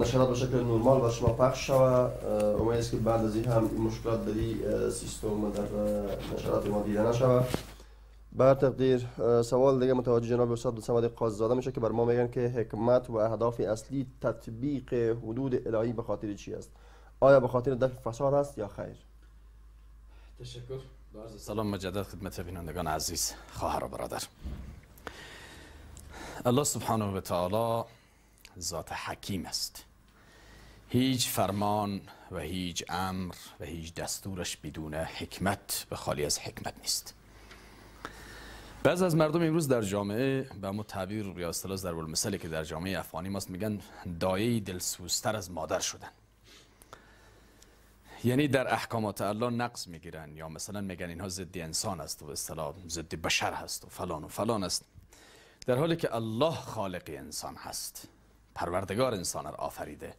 نشرات به شکل نرمال بر شما پخش شوه امید است که بعد از این هم مشکلات داری سیستم در نشرات ما دیده نشوه بر تقدیر سوال دیگه متوجه جناب استاد سمد قاضی میشه که بر ما میگن که حکمت و اهداف اصلی تطبیق حدود الهی به خاطر چی است آیا به خاطر دفع فساد است یا خیر تشکر سلام مجدد خدمت بینندگان عزیز خواهر و برادر الله سبحانه و تعالی ذات حکیم است هیچ فرمان و هیچ امر و هیچ دستورش بدون حکمت به خالی از حکمت نیست بعض از مردم امروز در جامعه به اما تعبیر یا اصطلاح در که در جامعه افغانی ماست میگن دایه دلسوزتر از مادر شدن یعنی در احکامات الله نقص میگیرن یا مثلا میگن اینها ضد انسان است و اصطلاح ضد بشر هست و فلان و فلان است در حالی که الله خالق انسان هست پروردگار انسان را آفریده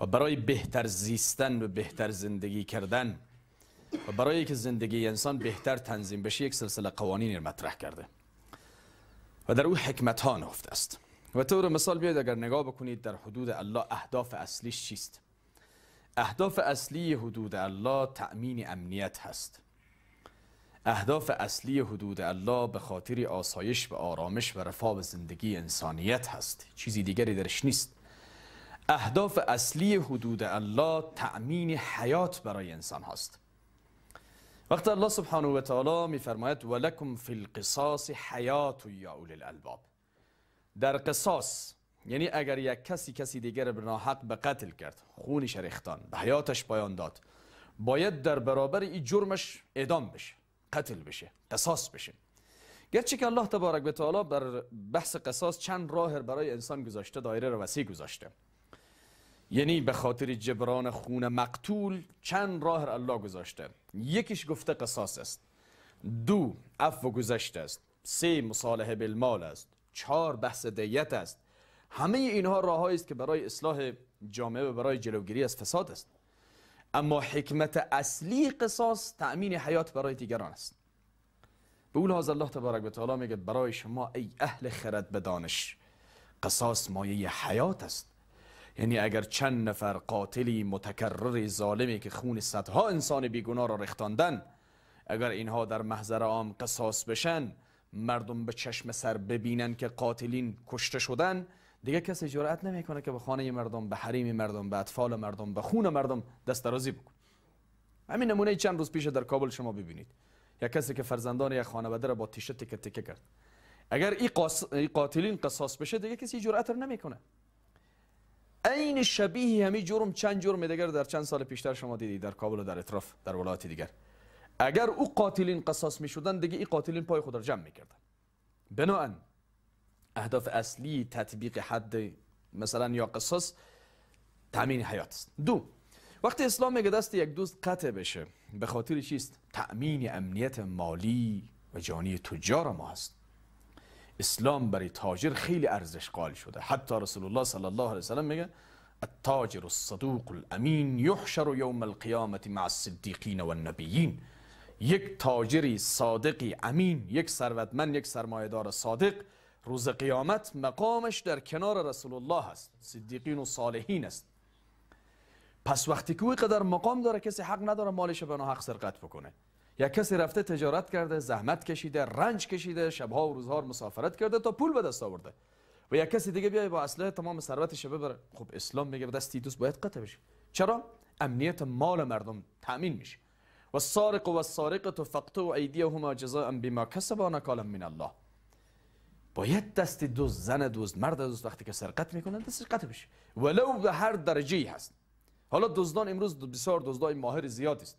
و برای بهتر زیستن و بهتر زندگی کردن و برای که زندگی انسان بهتر تنظیم بشه یک سلسله قوانین مطرح کرده و در او حکمت ها است و طور مثال بیاید اگر نگاه بکنید در حدود الله اهداف اصلیش چیست اهداف اصلی حدود الله تأمین امنیت هست اهداف اصلی حدود الله به خاطر آسایش و آرامش و رفاه زندگی انسانیت هست چیزی دیگری درش نیست اهداف اصلی حدود الله تأمین حیات برای انسان هست وقتی الله سبحانه و تعالی و ولکم فی القصاص حیات یا اول الالباب در قصاص یعنی اگر یک کسی کسی دیگر به ناحق به قتل کرد خونش ریختان به حیاتش پایان داد باید در برابر این جرمش اعدام بشه قتل بشه قصاص بشه گرچه که الله تبارک به تعالی بر بحث قصاص چند راه برای انسان گذاشته دایره را وسیع گذاشته یعنی به خاطر جبران خون مقتول چند راه الله گذاشته یکیش گفته قصاص است دو عفو گذشته است سه مصالحه بالمال است چهار بحث دیت است همه اینها راههایی است که برای اصلاح جامعه و برای جلوگیری از فساد است اما حکمت اصلی قصاص تأمین حیات برای دیگران است به اول الله تبارک و تعالی میگه برای شما ای اهل خرد به دانش قصاص مایه حیات است یعنی اگر چند نفر قاتلی متکرر ظالمی که خون صدها انسان بیگناه را رختاندن اگر اینها در محضر عام قصاص بشن مردم به چشم سر ببینن که قاتلین کشته شدن دیگه کسی جرأت نمیکنه که به خانه مردم به حریم مردم به اطفال مردم به خون مردم دست درازی بکنه همین نمونه چند روز پیش در کابل شما ببینید یا کسی که فرزندان یک خانواده را با تیشه تکه تکه کرد اگر این قاس... ای قاتلین قصاص بشه دیگه کسی جرأت رو نمیکنه عین شبیه همین جرم چند جرم دیگر در چند سال پیشتر شما دیدید در کابل و در اطراف در ولایت دیگر اگر او قاتلین قصاص میشدن دیگه این قاتلین پای خود را جمع میکردن بنا اهداف اصلی تطبیق حد مثلا یا قصص تامین حیات است دو وقتی اسلام میگه دست یک دوست قطع بشه به خاطر چیست تأمین امنیت مالی و جانی تجار ما هست اسلام برای تاجر خیلی ارزش قائل شده حتی رسول الله صلی الله علیه وسلم میگه التاجر الصدوق الامین یحشر یوم القیامه مع الصدیقین و النبیین یک تاجری صادقی امین یک ثروتمند یک سرمایهدار صادق روز قیامت مقامش در کنار رسول الله است صدیقین و صالحین است پس وقتی که قدر مقام داره کسی حق نداره مالش به حق سرقت بکنه یا کسی رفته تجارت کرده زحمت کشیده رنج کشیده شبها و روزها مسافرت کرده تا پول به دست آورده و یا کسی دیگه بیای با اسلحه تمام ثروتش ببره خب اسلام میگه به دستی دوست باید قطع بشه چرا امنیت مال مردم تامین میشه و السارق و السارقه و ایدیهما جزاء بما کسبا نکالا من الله باید دست دو زن دوز مرد دوز وقتی که سرقت میکنن دستش قطع بشه ولو به هر درجه ای هست حالا دزدان امروز بسیار دزدای ماهر زیاد است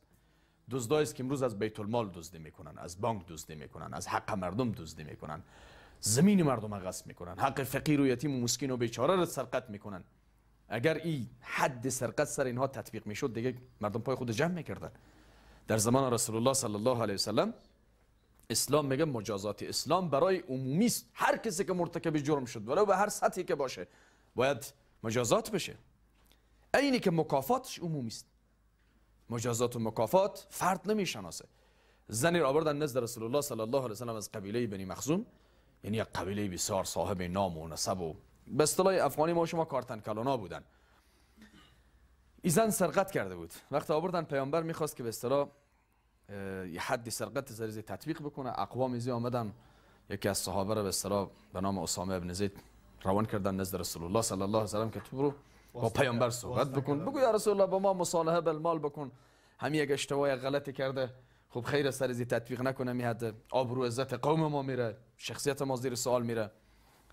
دزدای است که امروز از بیت المال دزدی میکنن از بانک دزدی میکنن از حق مردم دزدی میکنن زمین مردم غصب میکنن حق فقیر و یتیم و مسکین و بیچاره را سرقت میکنن اگر این حد سرقت سر اینها تطبیق میشد دیگه مردم پای خود جمع میکردن در زمان رسول الله صلی الله علیه و سلم اسلام میگه مجازات اسلام برای عمومی است هر کسی که مرتکب جرم شد ولو به هر سطحی که باشه باید مجازات بشه اینی که مکافاتش عمومی است مجازات و مکافات فرد نمیشناسه زنی را آوردن نزد رسول الله صلی الله علیه و از قبیله بنی مخزوم یعنی یک قبیله بسیار صاحب نام و نسب و به اصطلاح افغانی ما شما کارتن کلونا بودن این زن سرقت کرده بود وقتی آوردن پیامبر میخواست که به اصطلاح یه حدی سرقت زریزی تطبیق بکنه اقوام زی آمدن یکی از صحابه رو به اصطلاح به نام اسامه ابن زید روان کردن نزد رسول الله صلی الله علیه و که تو برو با پیامبر صحبت بکن بگو یا رسول الله با ما مصالحه بالمال بکن همین یک اشتباه غلطی کرده خب خیر سر زی تطبیق نکنه میاد آبرو عزت قوم ما میره شخصیت ما زیر سوال میره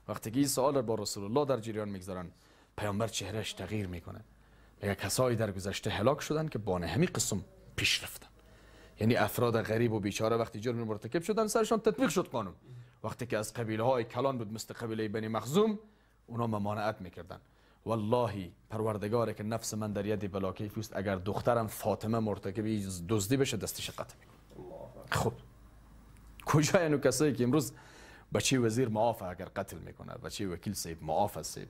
وقتی که این سوال با رسول الله در جریان میگذارن پیامبر چهرهش تغییر میکنه میگه کسایی در گذشته هلاک شدن که بانه همین قسم پیش رفتن یعنی افراد غریب و بیچاره وقتی جرم مرتکب شدن سرشان تطبیق شد قانون وقتی که از قبیله های کلان بود مثل قبیله بنی مخزوم اونا ممانعت میکردن والله پروردگاره که نفس من در ید بلاکیفی است اگر دخترم فاطمه مرتکب دزدی بشه دستش قطع میکنه خب کجا اینو کسایی که امروز بچی وزیر معاف اگر قتل میکنه بچی وکیل سیب معاف است سیب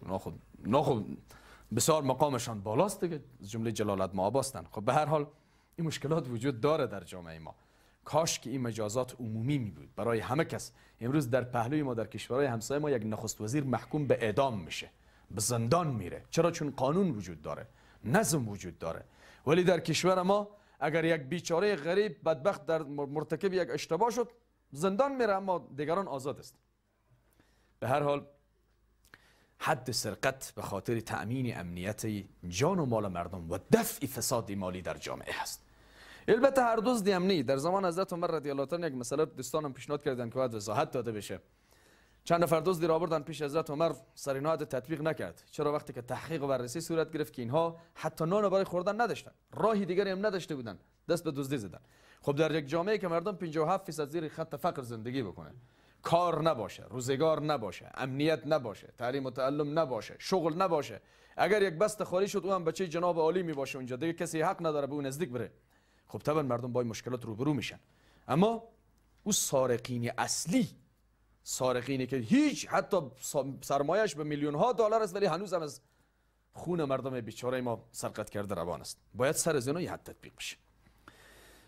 ناخود بسیار مقامشان بالاست دیگه جمله جلالت معاباستن خب به هر حال این مشکلات وجود داره در جامعه ما کاش که این مجازات عمومی می بود برای همه کس امروز در پهلوی ما در کشورهای همسایه ما یک نخست وزیر محکوم به اعدام میشه به زندان میره چرا چون قانون وجود داره نظم وجود داره ولی در کشور ما اگر یک بیچاره غریب بدبخت در مرتکب یک اشتباه شد زندان میره اما دیگران آزاد است به هر حال حد سرقت به خاطر تأمین امنیت جان و مال مردم و دفع فساد مالی در جامعه است. البته هر دوز امنی در زمان حضرت عمر رضی الله تعالی یک مسئله دوستانم پیشنهاد کردن که باید وضاحت داده بشه چند نفر دزدی را آوردن پیش حضرت عمر سر تطبیق نکرد چرا وقتی که تحقیق و بررسی صورت گرفت که اینها حتی نان برای خوردن نداشتن راهی دیگری هم نداشته بودن دست به دزدی زدند. خب در یک جامعه که مردم 57 فیصد زیر خط فقر زندگی بکنه کار نباشه روزگار نباشه امنیت نباشه تعلیم و تعلم نباشه شغل نباشه اگر یک بست خالی شد او هم بچه جناب عالی می باشه اونجا دیگه کسی حق نداره به اون نزدیک بره خب طبعا مردم با این مشکلات روبرو میشن اما او سارقین اصلی سارقینی که هیچ حتی سرمایش به میلیون ها دلار است ولی هنوز هم از خون مردم بیچاره ما سرقت کرده روان است باید سر از یه حد تطبیق بشه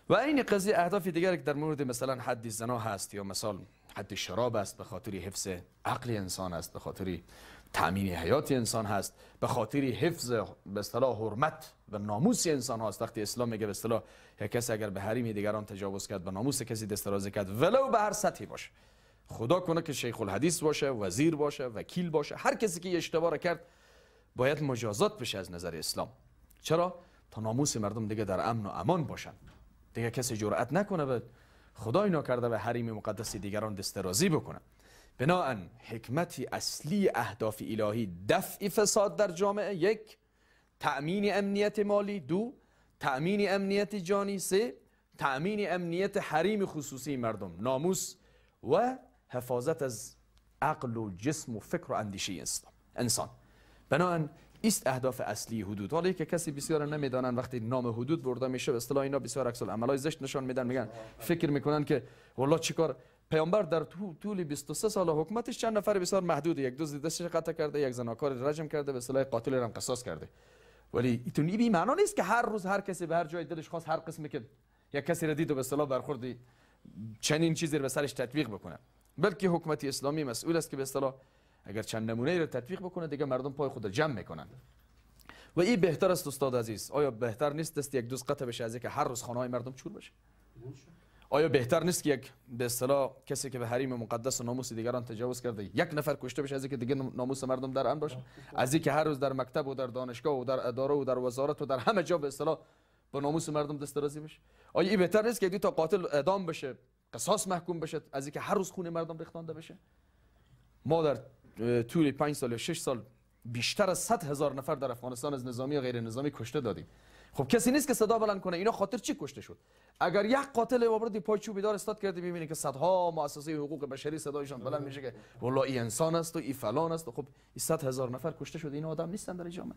و این قضیه اهداف دیگر که در مورد مثلا حد زنا هست یا مثال حد شراب است به خاطر حفظ عقل انسان است به خاطر تأمین حیات انسان هست به خاطر حفظ به اصطلاح حرمت و ناموس انسان هاست وقتی اسلام میگه به اصطلاح کسی اگر به حریم دیگران تجاوز کرد به ناموس کسی دسترازه کرد ولو به هر سطحی باشه خدا کنه که شیخ الحدیث باشه وزیر باشه وکیل باشه هر کسی که اشتباه را کرد باید مجازات بشه از نظر اسلام چرا تا ناموس مردم دیگه در امن و امان باشن دیگه کسی جرأت نکنه به خدای ناکرده به حریم مقدس دیگران دسترازی بکنه بناهن حکمت اصلی اهداف الهی دفع فساد در جامعه یک تأمین امنیت مالی دو تأمین امنیت جانی سه تأمین امنیت حریم خصوصی مردم ناموس و حفاظت از عقل و جسم و فکر و اندیشه انسان بناهن است اهداف اصلی حدود حالا که کسی بسیار نمیدانن وقتی نام حدود برده میشه به اصطلاح اینا بسیار عکس العملای زشت نشان میدن میگن فکر میکنن که والله چیکار پیامبر در طول 23 سال حکومتش چند نفر بسیار محدود یک دوزی دستش قطع کرده یک زناکار رجم کرده به اصطلاح قاتل هم قصاص کرده ولی این بی معنا نیست که هر روز هر کسی به هر جای دلش خواست هر قسمی که یک کسی را و به اصطلاح برخوردی چنین چیزی رو به سرش تطبیق بکنه بلکه حکومت اسلامی مسئول است که به اصطلاح اگر چند نمونه ای رو تطبیق بکنه دیگه مردم پای خود جمع میکنن و این بهتر است استاد عزیز آیا بهتر نیست است یک دوز قطع بشه از اینکه هر روز خانه های مردم چور بشه آیا بهتر نیست که یک به اصطلاح کسی که به حریم مقدس و ناموس دیگران تجاوز کرده یک نفر کشته بشه از اینکه دیگه ناموس مردم در امن باشه از اینکه هر روز در مکتب و در دانشگاه و در اداره و در وزارت و در همه جا به اصطلاح به ناموس مردم دسترسی بشه آیا این بهتر نیست که دو تا قاتل اعدام بشه قصاص محکوم بشه از اینکه هر روز خون مردم ریختانده بشه ما در طول پنج سال شش سال بیشتر از صد هزار نفر در افغانستان از نظامی و غیر نظامی کشته دادیم خب کسی نیست که صدا بلند کنه اینا خاطر چی کشته شد اگر یک قاتل وابردی پای چوبی دار استاد کرده ببینید که صدها مؤسسه حقوق بشری صدایشان بلند میشه که والله این انسان است و این فلان است و خب این صد هزار نفر کشته شده این آدم نیستن در جامعه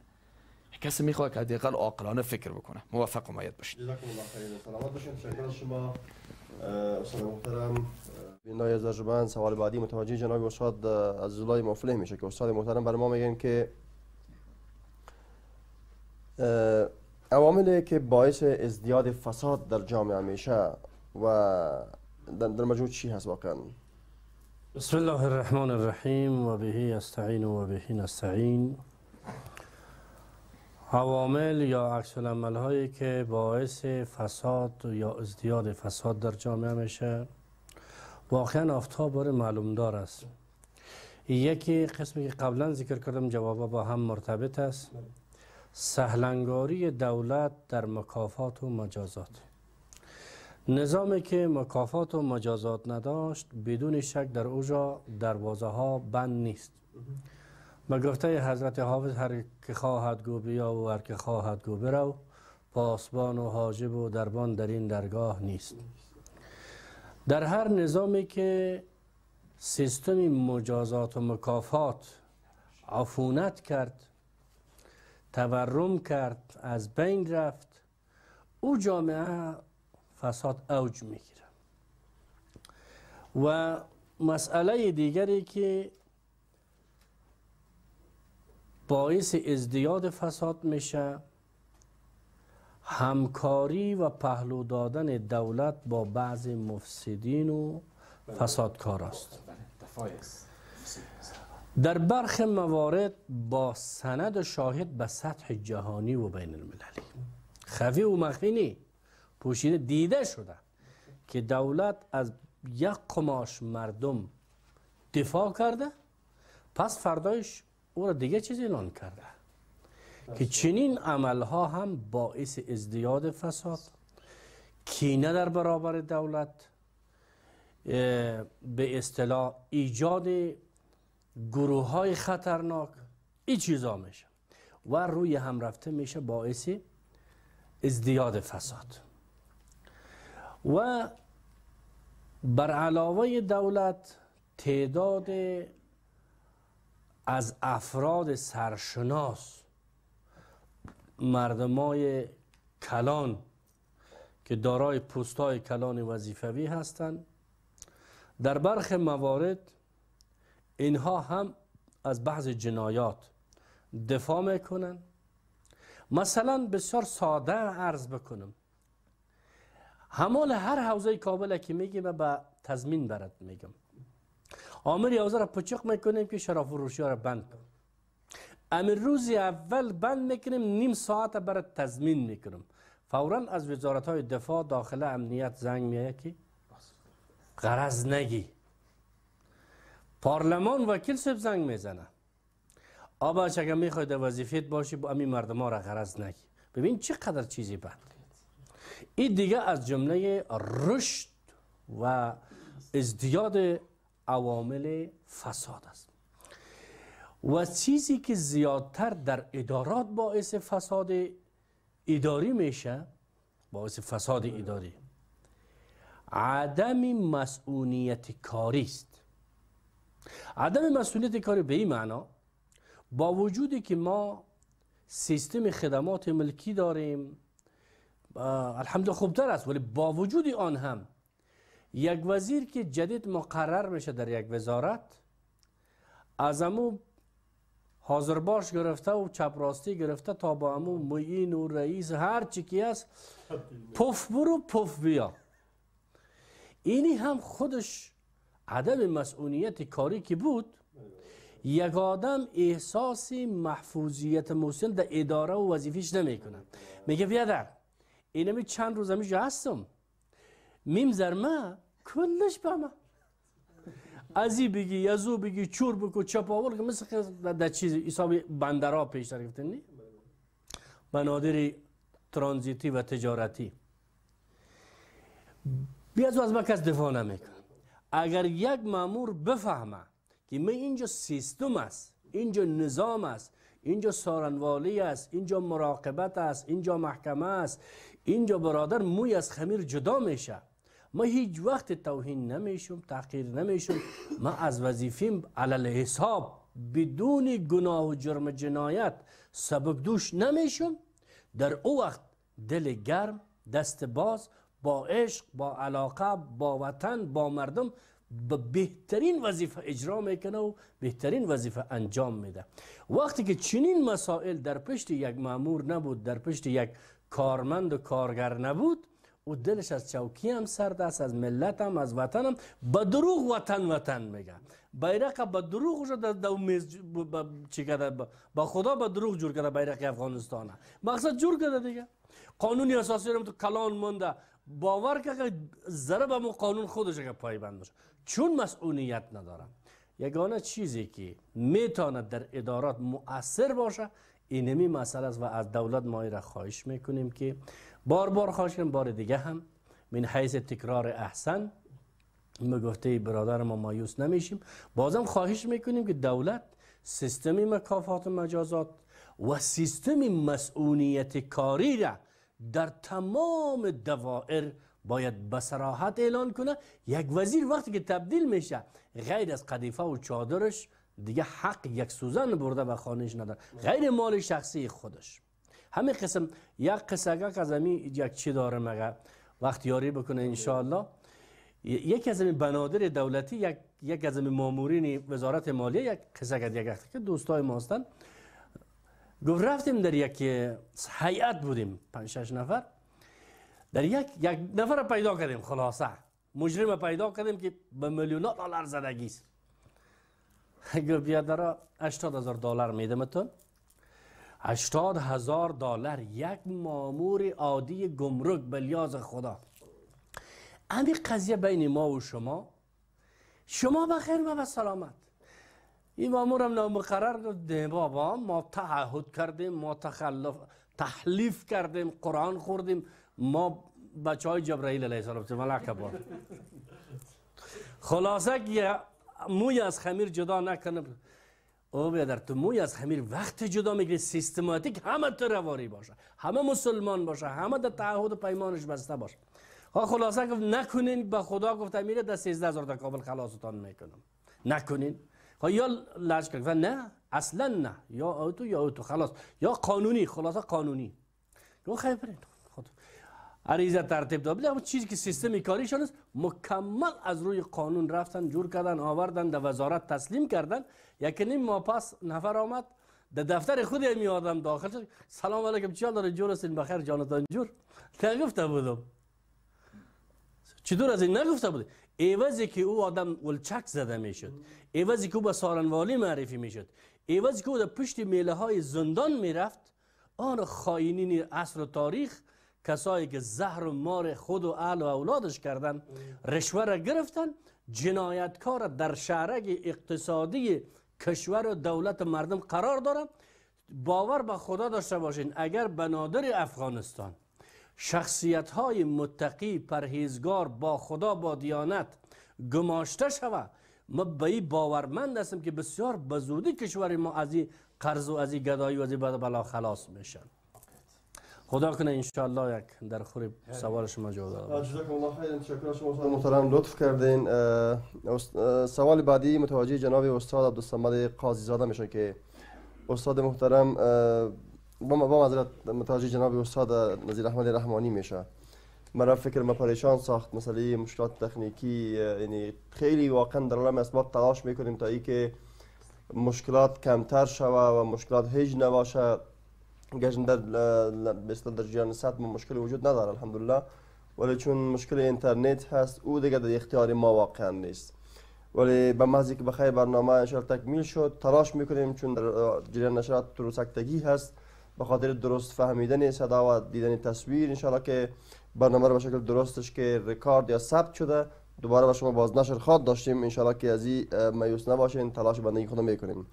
کسی میخواد که حداقل عاقلانه فکر بکنه موفق و مایت باشید جزاکم الله خیر سلامت باشین شما استاد محترم بینای از سوال بعدی متوجه جناب استاد از زلای مفلح میشه که استاد محترم بر ما میگن که عواملی که باعث ازدیاد فساد در جامعه میشه و در مجموع چی هست واقعا بسم الله الرحمن الرحیم و بهی استعین و بهی نستعین عوامل یا عکس هایی که باعث فساد یا ازدیاد فساد در جامعه میشه واقعا آفتاب بار دار است یکی قسمی که قبلا ذکر کردم جواب با هم مرتبط است سهلنگاری دولت در مکافات و مجازات نظامی که مکافات و مجازات نداشت بدون شک در اوجا دروازه ها بند نیست به گفته حضرت حافظ هر که خواهد گو بیا و هر که خواهد گو برو پاسبان و حاجب و دربان در این درگاه نیست در هر نظامی که سیستم مجازات و مکافات عفونت کرد تورم کرد از بین رفت او جامعه فساد اوج میگیره و مسئله دیگری که باعث ازدیاد فساد میشه همکاری و پهلو دادن دولت با بعض مفسدین و فسادکار است در برخ موارد با سند شاهد به سطح جهانی و بین المللی خفی و مخفی پوشیده دیده شده که دولت از یک قماش مردم دفاع کرده پس فردایش او را دیگه چیز اعلان کرده که چنین عملها هم باعث ازدیاد فساد کینه در برابر دولت به اصطلاح ایجاد گروه های خطرناک ای چیزا میشه و روی هم رفته میشه باعث ازدیاد فساد و بر علاوه دولت تعداد از افراد سرشناس مردمای کلان که دارای پستای کلان وظیفوی هستند در برخ موارد اینها هم از بعض جنایات دفاع میکنن مثلا بسیار ساده عرض بکنم همال هر حوزه کابل که میگیم به تضمین برات میگم آمری حوزه را پچق میکنیم که شرافروشی ها را بند کن ام روز اول بند میکنیم نیم ساعت برای تضمین میکنم فورا از وزارت های دفاع داخل امنیت زنگ میاد که غرض نگی پارلمان وکیل سب زنگ میزنه آباش اگر میخواید وظیفت باشی با امی مردم ها را غرض نگی ببین چقدر چیزی بند این دیگه از جمله رشد و ازدیاد عوامل فساد است و چیزی که زیادتر در ادارات باعث فساد اداری میشه باعث فساد اداری عدم مسئولیت کاری است عدم مسئولیت کاری به این معنا با وجودی که ما سیستم خدمات ملکی داریم الحمدلله خوبتر است ولی با وجود آن هم یک وزیر که جدید مقرر میشه در یک وزارت از امو حاضر باش گرفته و چپ راستی گرفته تا با امو مین و رئیس هر چی کی است پف برو پف بیا اینی هم خودش عدم مسئولیت کاری که بود یک آدم احساس محفوظیت محسن در اداره و وظیفیش نمیکنه میگه بیادر اینمی چند روز همیشه هستم میمزر زرمه کلش به ازی بگی یزو بگی چور بکو، چپاول که مثل در چیز حساب بندرها پیش گفته نی بنادری ترانزیتی و تجارتی بیازو از ما کس دفاع نمیکن اگر یک مامور بفهمه که من اینجا سیستم است اینجا نظام است اینجا سارنوالی است اینجا مراقبت است اینجا محکمه است اینجا برادر موی از خمیر جدا میشه ما هیچ وقت توهین نمیشم تحقیر نمیشم ما از وظیفیم علل حساب بدون گناه و جرم جنایت سبب دوش نمیشم در او وقت دل گرم دست باز با عشق با علاقه با وطن با مردم به بهترین وظیفه اجرا میکنه و بهترین وظیفه انجام میده وقتی که چنین مسائل در پشت یک مامور نبود در پشت یک کارمند و کارگر نبود او دلش از چوکی هم سرد است از ملت هم از وطن هم به دروغ وطن وطن میگه بیرق به دروغ شده دو میز چی به خدا به دروغ جور کرده بیرق افغانستان مقصد جور کرده دیگه قانونی اساسی رو تو کلان مونده باور که ذره به قانون خودش که پایبند باشه چون مسئولیت ندارم یگانه چیزی که میتواند در ادارات مؤثر باشه اینمی مسئله است و از دولت ما را خواهش میکنیم که بار بار خواهشیم بار دیگه هم من حیث تکرار احسن به گفته برادر ما مایوس نمیشیم بازم خواهش میکنیم که دولت سیستم مکافات و مجازات و سیستم مسئولیت کاری را در تمام دوائر باید بسراحت اعلان کنه یک وزیر وقتی که تبدیل میشه غیر از قدیفه و چادرش دیگه حق یک سوزن برده و خانهش نداره غیر مال شخصی خودش همه قسم یک قصه که از یک چی داره مگه وقت یاری بکنه انشاءالله یک از این بنادر دولتی یک یک از این مامورین وزارت مالیه یک قصه کرد یک که دوستای ماستن هستن گفت رفتیم در یک حیات بودیم پنج شش نفر در یک یک نفر پیدا کردیم خلاصه مجرم پیدا کردیم که به میلیون دلار زدگی است گفت بیا هزار دلار میدم تو هشتاد هزار دلار یک مامور عادی گمرک بلیاز خدا همین قضیه بین ما و شما شما بخیر و سلامت این مامورم نامقرر گفت بابا ما تعهد کردیم ما تخلف تحلیف کردیم قرآن خوردیم ما بچه های جبرائیل علیه السلام ملک بود. خلاصه که موی از خمیر جدا نکنه او در تو موی از خمیر وقت جدا میگیری سیستماتیک همه تو رواری باشه همه مسلمان باشه همه در تعهد و پیمانش بسته باشه ها خلاصه گفت نکنین به خدا گفت میره در 13 هزار کابل خلاصتان میکنم نکنین ها یا لج و نه اصلا نه یا اوتو یا اوتو خلاص یا قانونی خلاصه قانونی گفت خیلی برین عریضه ترتیب داد بله، اما چیزی که سیستم کاریشان است مکمل از روی قانون رفتن جور کردن آوردن در وزارت تسلیم کردن یک نیم ماه پس نفر آمد در دفتر خود می آدم داخل شد سلام علیکم چی داره جور هستین بخیر جانتان جور نگفته بودم چطور از این نگفته بود ایوازی که او آدم ولچک زده میشد ایوازی که او به سارنوالی معرفی میشد ایوازی که او در پشت میله های زندان میرفت آن خاینین عصر و تاریخ کسایی که زهر و مار خود و اهل و اولادش کردن رشوه را گرفتن جنایتکار در شهرک اقتصادی کشور و دولت مردم قرار دارن باور به خدا داشته باشین اگر بنادر افغانستان شخصیت های متقی پرهیزگار با خدا با دیانت گماشته شوه ما به این باورمند هستیم که بسیار بزودی کشور ما از این قرض و از این گدایی و از این بلا خلاص میشن خدا کنه انشالله یک در خوری سوال شما جواب داد جزاکم الله خیلی تشکر شما محترم لطف کردین سوال بعدی متوجه جناب استاد عبدالصمد قاضی زاده میشه که استاد محترم با با معذرت متوجه جناب استاد نظیر احمد رحمانی میشه مرا فکر ما پریشان ساخت مسئله مشکلات تکنیکی یعنی خیلی واقعا در عالم اسباب تلاش میکنیم تا اینکه که مشکلات کمتر شوه و مشکلات هیچ نباشه گشتن در بسته در جریان سطح مشکل وجود نداره الحمدلله ولی چون مشکل اینترنت هست او دیگه در اختیار ما واقعا نیست ولی به محضی که بخیر برنامه انشال تکمیل شد تلاش میکنیم چون در جریان نشرات تروسکتگی هست به خاطر درست فهمیدن صدا و دیدن تصویر انشالله که برنامه رو به شکل درستش که ریکارد یا ثبت شده دوباره به شما بازنشر خواد داشتیم انشالله که از این مایوس نباشین تلاش بندگی خود میکنیم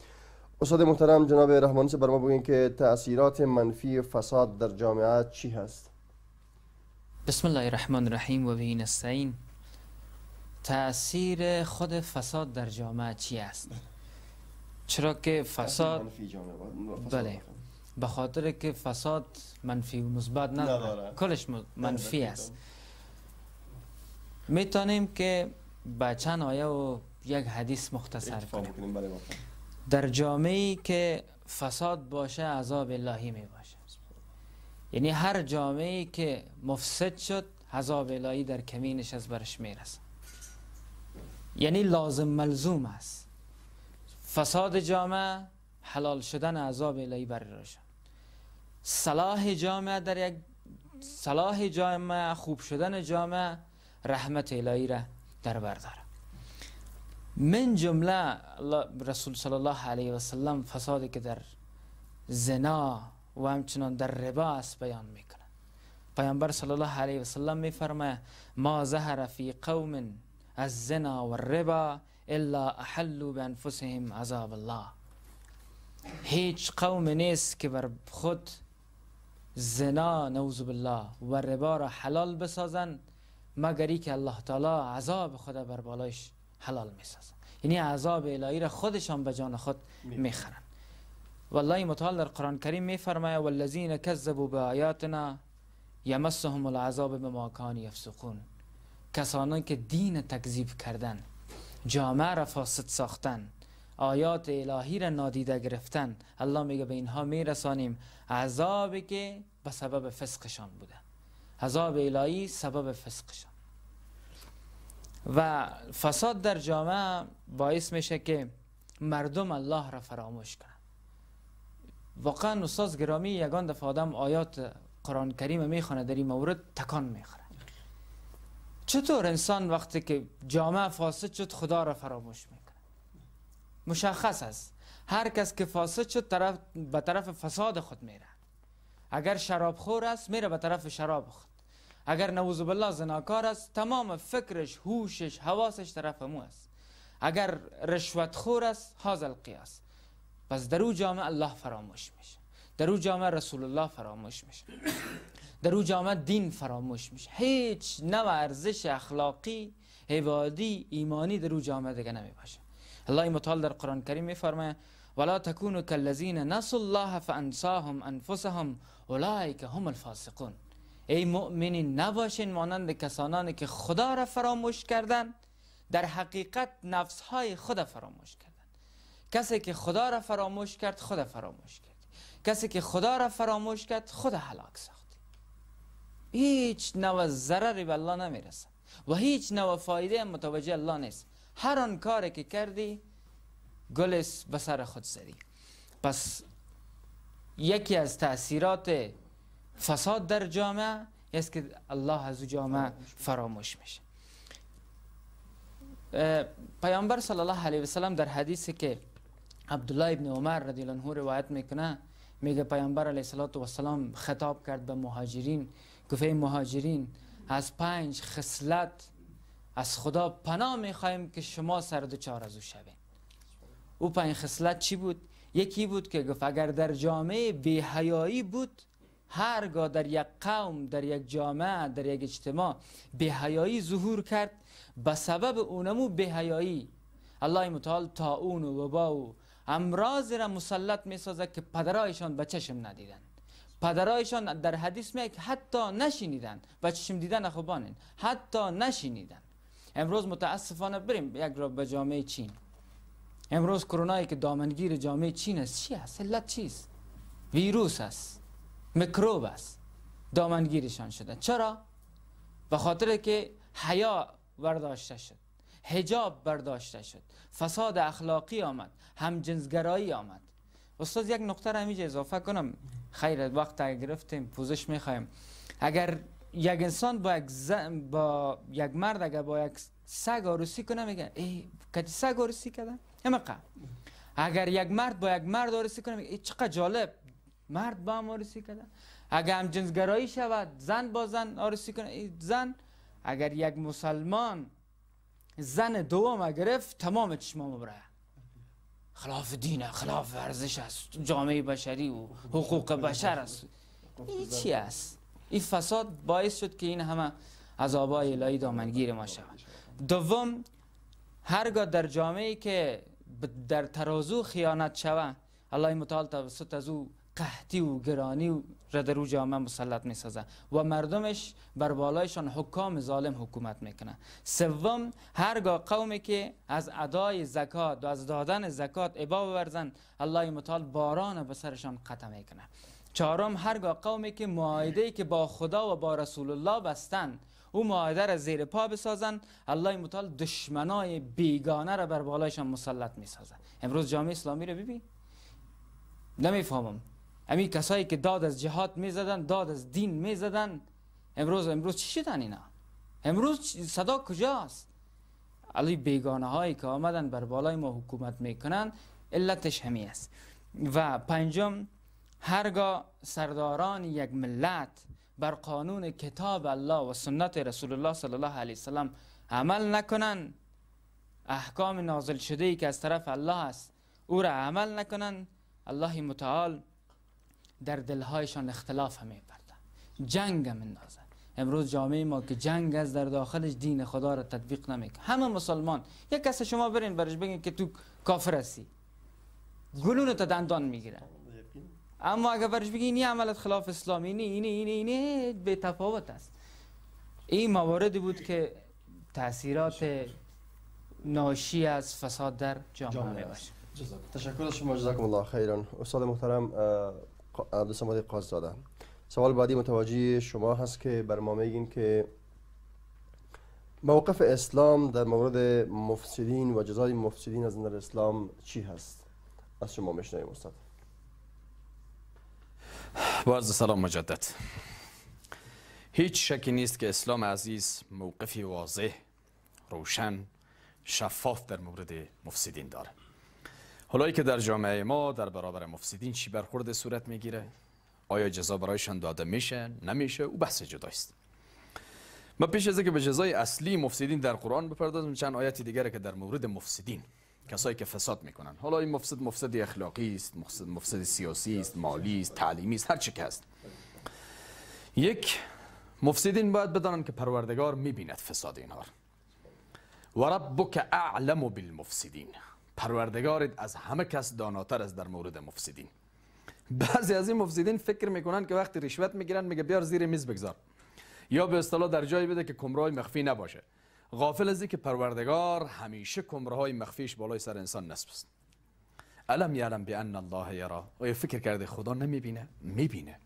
استاد محترم جناب رحمانی بر ما بگین که تاثیرات منفی فساد در جامعه چی هست بسم الله الرحمن الرحیم و بهین استعین تاثیر خود فساد در جامعه چی است چرا که فساد بله به خاطر که فساد منفی و مثبت نداره کلش منفی است میتونیم که با چند آیه و یک حدیث مختصر کنیم در جامعه که فساد باشه عذاب الهی می باشه یعنی هر جامعه که مفسد شد عذاب الهی در کمینش از برش میرسه یعنی لازم ملزوم است فساد جامعه حلال شدن عذاب الهی بر روشن صلاح جامعه در یک صلاح جامعه خوب شدن جامعه رحمت الهی را در بر من جمله رسول صلی الله علیه و سلم فسادی که در زنا و همچنان در ربا است بیان میکنه پیامبر صلی الله علیه و سلم میفرمه ما ظهر فی قوم از زنا و ربا الا احلوا بانفسهم عذاب الله هیچ قوم نیست که بر خود زنا نوز بالله و ربا را حلال بسازند مگری که الله تعالی عذاب خدا بر بالایش حلال میسازن یعنی عذاب الهی را خودشان به جان خود میخرن والله متعال در قرآن کریم میفرماید والذین کذبوا آیاتنا یمسهم العذاب به ماکان یفسقون کسانی که دین تکذیب کردن جامعه را فاسد ساختن آیات الهی را نادیده گرفتن الله میگه به اینها میرسانیم عذابی که به سبب فسقشان بوده عذاب الهی سبب فسقشان و فساد در جامعه باعث میشه که مردم الله را فراموش کنند واقعا استاد گرامی یگان دفعه آدم آیات قرآن کریم میخونه در این مورد تکان میخوره چطور انسان وقتی که جامعه فاسد شد خدا را فراموش میکنه مشخص است هر کس که فاسد شد طرف به طرف فساد خود میره اگر شراب خور است میره به طرف شراب خود اگر نعوذ بالله زناکار است تمام فکرش هوشش حواسش طرف مو است اگر رشوتخور است هاذ القیاس پس در او جامعه الله فراموش میشه در او جامعه رسول الله فراموش میشه در او جامعه دین فراموش میشه هیچ نوع ارزش اخلاقی عبادی ایمانی در او جامعه دیگه نمی باشه الله مطال در قرآن کریم میفرماید ولا تكونوا كالذين نسوا الله فانساهم انفسهم اولئك هم الفاسقون ای مؤمنین نباشین مانند کسانانی که خدا را فراموش کردن در حقیقت نفس های خود فراموش کردند کسی که خدا را فراموش کرد خود فراموش کرد کسی که خدا را فراموش کرد خود حلاک ساخت هیچ نوع ضرری به الله نمیرسه و هیچ نوع فایده متوجه الله نیست هر آن کاری که کردی گلس به سر خود زدی پس یکی از تاثیرات فساد در جامعه است که الله از جامعه فراموش میشه پیامبر صلی الله علیه و در حدیثی که عبدالله ابن عمر رضی الله عنه روایت میکنه میگه پیامبر علیه صلات و سلام خطاب کرد به مهاجرین گفته مهاجرین از پنج خصلت از خدا پناه میخواهیم که شما سر دوچار از او شوید او پنج خصلت چی بود یکی بود که گفت اگر در جامعه حیایی بود هرگاه در یک قوم در یک جامعه در یک اجتماع به حیایی ظهور کرد به سبب به حیایی الله متعال اون و وبا و امراض را مسلط می سازد که پدرایشان به چشم ندیدند پدرایشان در حدیث که حتی نشینیدند و چشم دیدن خوبانین حتی نشینیدند امروز متاسفانه بریم یک را به جامعه چین امروز کرونایی که دامنگیر جامعه چین است چی است علت چیست ویروس است میکروب است دامنگیرشان شدن چرا؟ به خاطر که حیا برداشته شد حجاب برداشته شد فساد اخلاقی آمد همجنسگرایی آمد استاد یک نقطه را همیجه اضافه کنم خیر وقت گرفتیم پوزش میخوایم اگر یک انسان با یک, با یک مرد اگر با یک سگ آروسی کنه میگه ای کدی سگ آروسی کرد؟ همه اگر یک مرد با یک مرد آروسی کنه میگه چقدر جالب مرد با هم آرسی کردن اگر هم جنسگرایی شود زن با زن آرسی کنه زن اگر یک مسلمان زن دوم گرفت تمام چشمام بره خلاف دینه، خلاف ورزش است جامعه بشری و حقوق بشر است این چی است این فساد باعث شد که این همه از آبای الهی دامنگیر ما شود دوم هرگاه در جامعه که در ترازو خیانت شود الله متعال توسط از او قحتی و گرانی و را جامعه مسلط می و مردمش بر بالایشان حکام ظالم حکومت میکنه سوم هرگاه قومی که از ادای زکات و از دادن زکات عبا بورزن الله مطال باران به سرشان قطع میکنه چهارم هرگاه قومی که معایده که با خدا و با رسول الله بستن او معایده را زیر پا بسازن الله مطال دشمنای بیگانه را بر بالایشان مسلط میسازه امروز جامعه اسلامی را ببین نمیفهمم همین کسایی که داد از جهاد میزدن داد از دین میزدن امروز امروز چی شدن اینا امروز صدا کجاست علی بیگانه هایی که آمدن بر بالای ما حکومت میکنن علتش همی است و پنجم هرگاه سرداران یک ملت بر قانون کتاب الله و سنت رسول الله صلی الله علیه وسلم عمل نکنن احکام نازل شده ای که از طرف الله است او را عمل نکنن الله متعال در دلهایشان اختلاف همه برده جنگ هم اندازه امروز جامعه ما که جنگ از در داخلش دین خدا را تطبیق نمیکنه همه مسلمان یک کس شما برین برش بگین که تو کافر هستی گلون تا دندان میگیره اما اگر برش بگی این عملت خلاف اسلامی نی اینی اینی اینی به تفاوت است این مواردی بود که تاثیرات ناشی از فساد در جامعه باشه تشکر شما جزاکم الله خیران استاد محترم عبدالسماد قاززاده سوال بعدی متوجه شما هست که بر ما میگین که موقف اسلام در مورد مفسدین و جزای مفسدین از نظر اسلام چی هست از شما میشنویم استاد باز سلام مجدد هیچ شکی نیست که اسلام عزیز موقفی واضح روشن شفاف در مورد مفسدین داره حالایی که در جامعه ما در برابر مفسدین چی برخورد صورت میگیره آیا جزا برایشان داده میشه نمیشه او بحث جداست ما پیش از که به جزای اصلی مفسدین در قرآن بپردازم چند آیت دیگره که در مورد مفسدین کسایی که فساد میکنن حالا این مفسد مفسد اخلاقی است مفسد, مفسد سیاسی است مالی است تعلیمی است هر چی که هست یک مفسدین باید بدانن که پروردگار میبیند فساد اینها و ربک اعلم بالمفسدین پروردگارت از همه کس داناتر است در مورد مفسدین بعضی از این مفسدین فکر میکنن که وقتی رشوت میگیرن میگه بیار زیر میز بگذار یا به اصطلاح در جایی بده که کمرهای مخفی نباشه غافل از که پروردگار همیشه کمرهای مخفیش بالای سر انسان نصب است علم یعلم بان الله یرا آیا فکر کرده خدا نمیبینه میبینه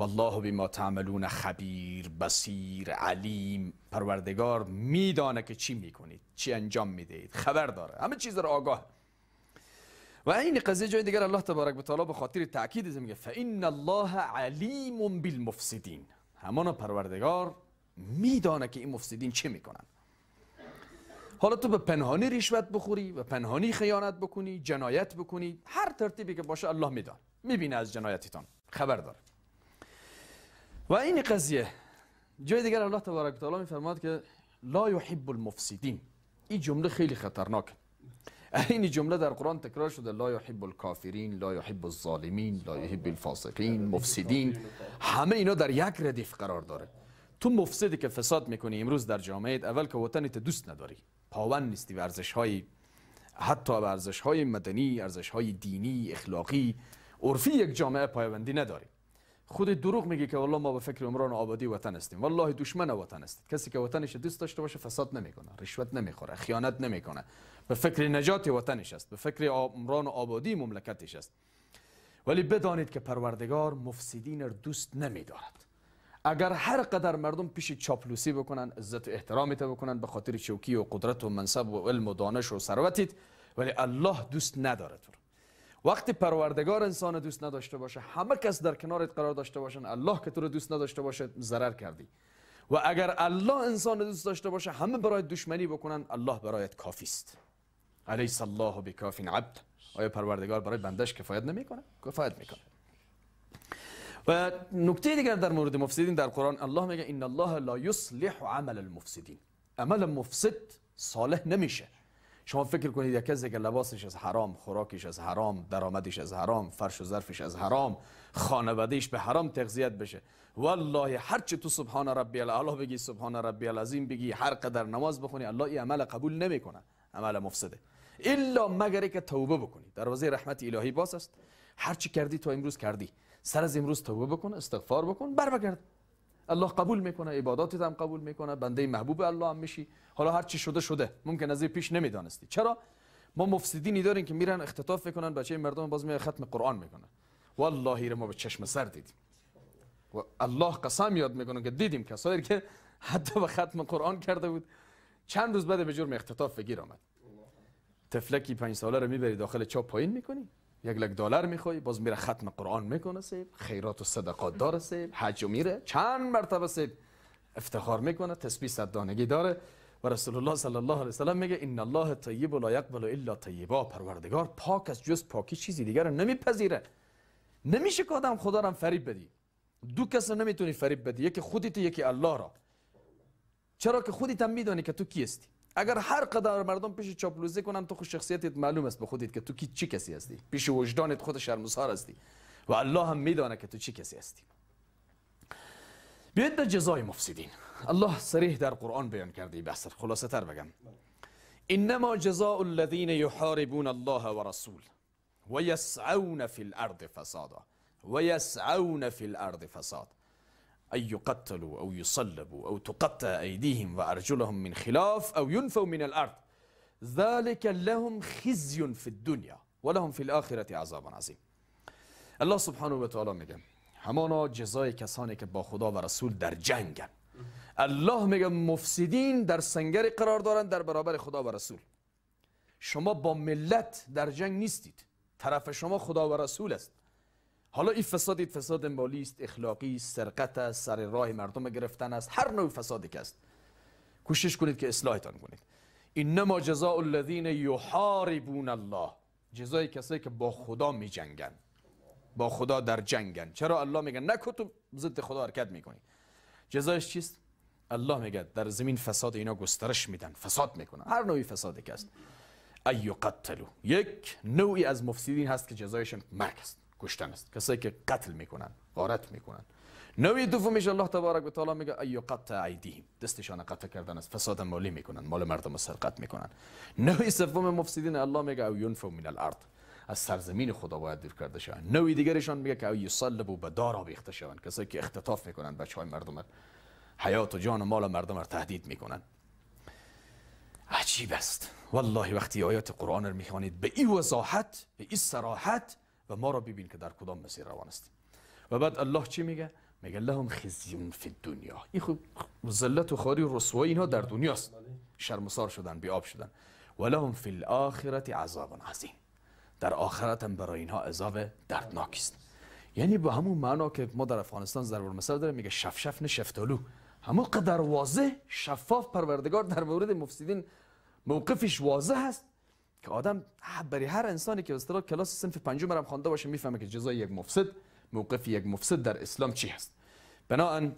والله ما تعملون خبیر بصیر علیم پروردگار میدانه که چی میکنید چی انجام میدهید خبر داره همه چیز را آگاه و این قضیه جای دیگر الله تبارک و تعالی به خاطر تاکید میگه فان الله علیم بالمفسدین همان پروردگار میدانه که این مفسدین چه میکنن حالا تو به پنهانی رشوت بخوری و پنهانی خیانت بکنی جنایت بکنی هر ترتیبی که باشه الله میدان میبینه از جنایتتان خبر داره و این قضیه جای دیگر الله تبارک و تعالی میفرماد که لا یحب المفسدین این جمله خیلی خطرناک این جمله در قرآن تکرار شده لا یحب الکافرین لا یحب الظالمین لا یحب الفاسقین مفسدین همه اینا در یک ردیف قرار داره تو مفسدی که فساد میکنی امروز در جامعه اول که وطنت دوست نداری پاون نیستی و ارزش های حتی ارزش های مدنی ارزش های دینی اخلاقی عرفی یک جامعه پایبندی نداری خود دروغ میگی که والله ما به فکر عمران آبادی وطن هستیم والله دشمن وطن است کسی که وطنش دوست داشته باشه فساد نمیکنه رشوت نمیخوره خیانت نمیکنه به فکر نجات وطنش است به فکر عمران آبادی مملکتش است ولی بدانید که پروردگار مفسدین را دوست نمیدارد اگر هر قدر مردم پیش چاپلوسی بکنن عزت و احترامت بکنن به خاطر چوکی و قدرت و منصب و علم و دانش و ثروتت ولی الله دوست نداره تو وقتی پروردگار انسان دوست نداشته باشه همه کس در کنارت قرار داشته باشن الله که تو رو دوست نداشته باشه ضرر کردی و اگر الله انسان دوست داشته باشه همه برای دشمنی بکنن الله برایت کافی است علیس الله بکافین عبد آیا پروردگار برای بندش کفایت نمیکنه کفایت میکنه و نکته دیگر در مورد مفسدین در قرآن الله میگه ان الله لا یصلح عمل المفسدین عمل مفسد صالح نمیشه شما فکر کنید یک کسی که لباسش از حرام خوراکش از حرام درآمدش از حرام فرش و ظرفش از حرام خانوادهش به حرام تغذیت بشه والله هر چی تو سبحان ربی الاعلی بگی سبحان ربی العظیم بگی هر قدر نماز بخونی الله این عمل قبول نمیکنه عمل مفسده الا مگر که توبه بکنی دروازه رحمت الهی باز است هر چی کردی تو امروز کردی سر از امروز توبه بکن استغفار بکن بر بگرد الله قبول میکنه عباداتت هم قبول میکنه بنده محبوب الله هم میشی حالا هر چی شده شده ممکن از پیش نمیدانستی چرا ما مفسدینی داریم که میرن اختطاف میکنن بچه مردم باز میاد ختم قرآن میکنن والله ما به چشم سر دیدیم و الله قسم یاد میکنه که دیدیم کسایی که حتی به ختم قرآن کرده بود چند روز بعد به جرم اختطاف بگیر آمد تفلکی پنج ساله رو میبری داخل چا پایین میکنی یک لک دلار میخوای باز میره ختم قرآن میکنه سیب خیرات و صدقات داره سیب حج میره چند مرتبه سیب افتخار میکنه تسبیح صدانگی داره و رسول الله صلی الله علیه و میگه ان الله طیب لا یقبل الا طیبا پروردگار پاک از جز پاکی چیزی دیگر رو نمیپذیره نمیشه که آدم خدا را فریب بدی دو کس نمیتونی فریب بدی یکی خودت یکی الله را چرا که خودت هم میدانی که تو کیستی؟ اگر هر قدر مردم پیش چاپلوزی کنن تو خود شخصیتت معلوم است به خودت که تو کی چی کسی هستی پیش وجدانت خود شرمسار هستی و الله هم میدانه که تو چی کسی هستی بیاید در جزای مفسدین الله صریح در قرآن بیان کرده ای خلاص خلاصه تر بگم انما جزاء الذين يحاربون الله ورسول ويسعون في الارض فسادا ويسعون في الارض فساد أن يقتلوا أو يصلبوا أو تقطع أيديهم وأرجلهم من خلاف أو ينفوا من الأرض ذلك لهم خزي في الدنيا ولهم في الآخرة عذاب عظيم الله سبحانه وتعالى تعالی همانا جزای کسانی که با خدا و رسول در جنگن الله میگه مفسدین در سنگری قرار دارن در برابر خدا و رسول شما با ملت در جنگ نیستید طرف شما خدا و رسول است حالا این فساد این فساد مالی است اخلاقی است سرقت است سر راه مردم گرفتن است هر نوع فسادی که است کوشش کنید که اصلاحتان کنید این نما جزاء الذین یحاربون الله جزای کسایی که با خدا می جنگن با خدا در جنگن چرا الله میگه نکوتو ضد خدا حرکت میکنی جزایش چیست الله میگه در زمین فساد اینا گسترش میدن فساد میکنن هر نوعی فسادی که است ایقتلو یک نوعی از مفسدین هست که جزایشون مرگ است کشتن است کسایی که قتل میکنن غارت میکنن نوی فمیش الله تبارک و تعالی میگه ایو قطع عیدیم؟ دستشان قطع کردن است فساد مالی میکنن مال مردم سرقت میکنن نوی سوم مفسدین الله میگه او ینفو من الارض از سرزمین خدا باید دور کرده شوند نوی دیگرشان میگه که او یصلبو به دارا بیخته شوند کسایی که اختطاف میکنن بچه های مردم حیات و جان و مال مردم را تهدید میکنن عجیب است والله وقتی آیات قرآن رو میخوانید به این وضاحت به این سراحت و ما را ببین که در کدام مسیر روان هستیم و بعد الله چی میگه میگه لهم خزیون فی دنیا این خب زلت و خاری و رسوایی اینا در دنیاست بله. شرمسار شدن بیاب شدن و لهم فی الاخرت عذاب عظیم در آخرت هم برای اینها عذاب دردناک است یعنی به همون معنا که ما در افغانستان ضرب مثال داره میگه شفشف شفتالو همون قدر واضح شفاف پروردگار در مورد مفسدین موقفش واضح است که آدم برای هر انسانی که اصطلاح کلاس صنف پنجم هم خوانده باشه میفهمه که جزای یک مفسد موقف یک مفسد در اسلام چی هست بنابراین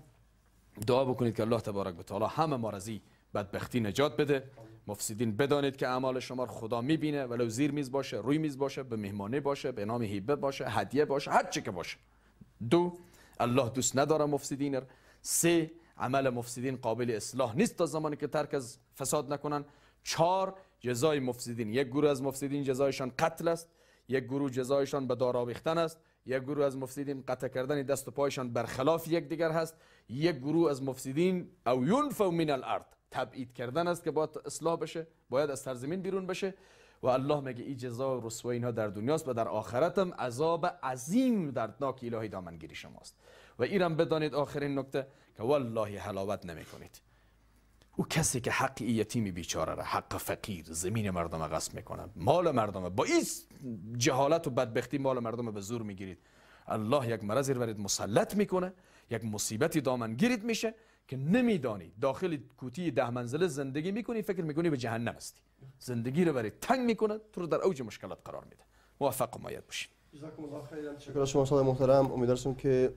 دعا بکنید که الله تبارک و تعالی همه ما رزی بدبختی نجات بده مفسدین بدانید که اعمال شما خدا میبینه ولو زیر میز باشه روی میز باشه به مهمانی باشه به نام هیبه باشه هدیه باشه هر چی که باشه دو الله دوست نداره مفسدین را سه عمل مفسدین قابل اصلاح نیست تا زمانی که ترک از فساد نکنن چهار جزای مفسدین یک گروه از مفسدین جزایشان قتل است یک گروه جزایشان به دار آویختن است یک گروه از مفسدین قطع کردن دست و پایشان برخلاف دیگر هست یک گروه از مفسدین او ینفو من الارض تبعید کردن است که باید اصلاح بشه باید از سرزمین بیرون بشه و الله میگه این جزا و رسوای اینها در دنیاست و در آخرت هم عذاب عظیم دردناک الهی دامنگیری شماست و ایرم بدانید آخرین نکته که والله حلاوت نمی او کسی که حق یتیم بیچاره را حق فقیر زمین مردم غصب میکنه مال مردم با این جهالت و بدبختی مال مردم به زور میگیرید الله یک مرض رو برید مسلط میکنه یک مصیبتی گیرید میشه که نمیدانی داخل کوتی ده منزله زندگی میکنی فکر میکنی به جهنم هستی زندگی رو برای تنگ میکنه تو رو در اوج مشکلات قرار میده موفق و مایت باشین جزاکم الله خیرا شما محترم امیدوارم که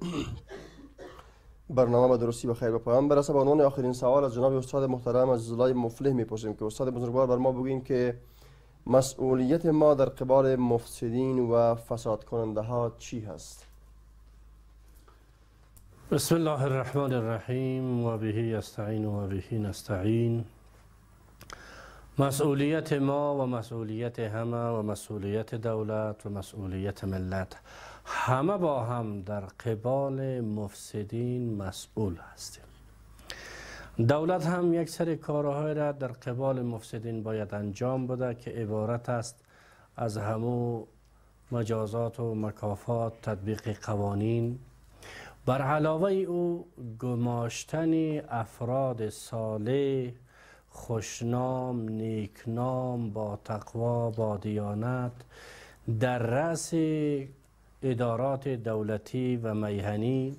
برنامه به درستی به بپایم برسه به عنوان آخرین سوال از جناب استاد محترم از زلای مفلح میپرسیم که استاد بزرگوار بر ما بگویم که مسئولیت ما در قبال مفسدین و فساد کننده ها چی هست بسم الله الرحمن الرحیم و بهی استعین و بهی نستعین مسئولیت ما و مسئولیت همه و مسئولیت دولت و مسئولیت ملت همه با هم در قبال مفسدین مسئول هستیم دولت هم یک سری کارهای را در قبال مفسدین باید انجام بده که عبارت است از همو مجازات و مکافات تطبیق قوانین بر علاوه او گماشتن افراد صالح خوشنام نیکنام با تقوا با دیانت در رأس ادارات دولتی و میهنی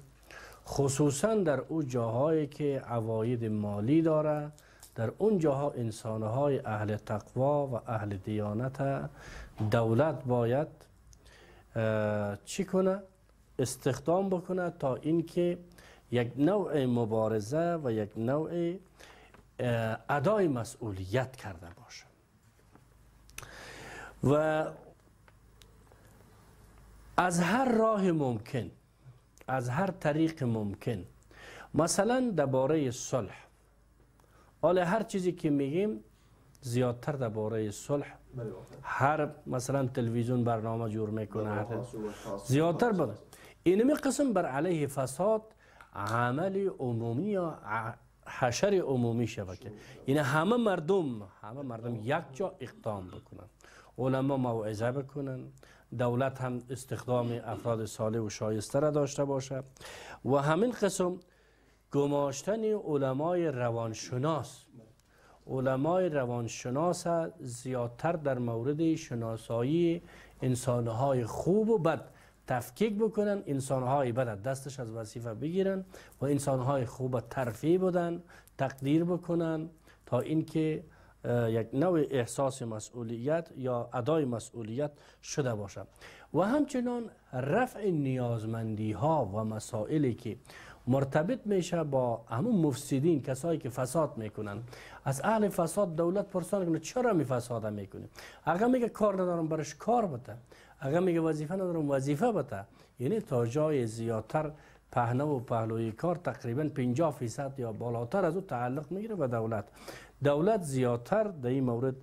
خصوصا در او جاهایی که عواید مالی داره در اون جاها انسانهای اهل تقوا و اهل دیانت دولت باید چی کنه؟ استخدام بکنه تا اینکه یک نوع مبارزه و یک نوع ادای مسئولیت کرده باشه و از هر راه ممکن از هر طریق ممکن مثلا درباره صلح حالا هر چیزی که میگیم زیادتر درباره صلح هر مثلا تلویزیون برنامه جور میکنه زیادتر بده این قسم بر علیه فساد عمل عمومی یا حشر عمومی که یعنی همه مردم همه مردم یک جا اقدام بکنن علما موعظه بکنن دولت هم استخدام افراد صالح و شایسته را داشته باشه و همین قسم گماشتن علمای روانشناس علمای روانشناس زیادتر در مورد شناسایی انسانهای خوب و بد تفکیک بکنن انسانهای بد دستش از وظیفه بگیرن و انسانهای خوب ترفیع بدن تقدیر بکنن تا اینکه یک نوع احساس مسئولیت یا ادای مسئولیت شده باشه و همچنان رفع نیازمندی ها و مسائلی که مرتبط میشه با همون مفسدین کسایی که فساد میکنن از اهل فساد دولت پرسان کنه چرا می فساده میکنه اگر میگه کار ندارم برش کار بده اگر میگه وظیفه ندارم وظیفه بده یعنی تا جای زیادتر پهنه و پهلوی کار تقریبا 50 فیصد یا بالاتر از او تعلق میگیره به دولت دولت زیادتر در این مورد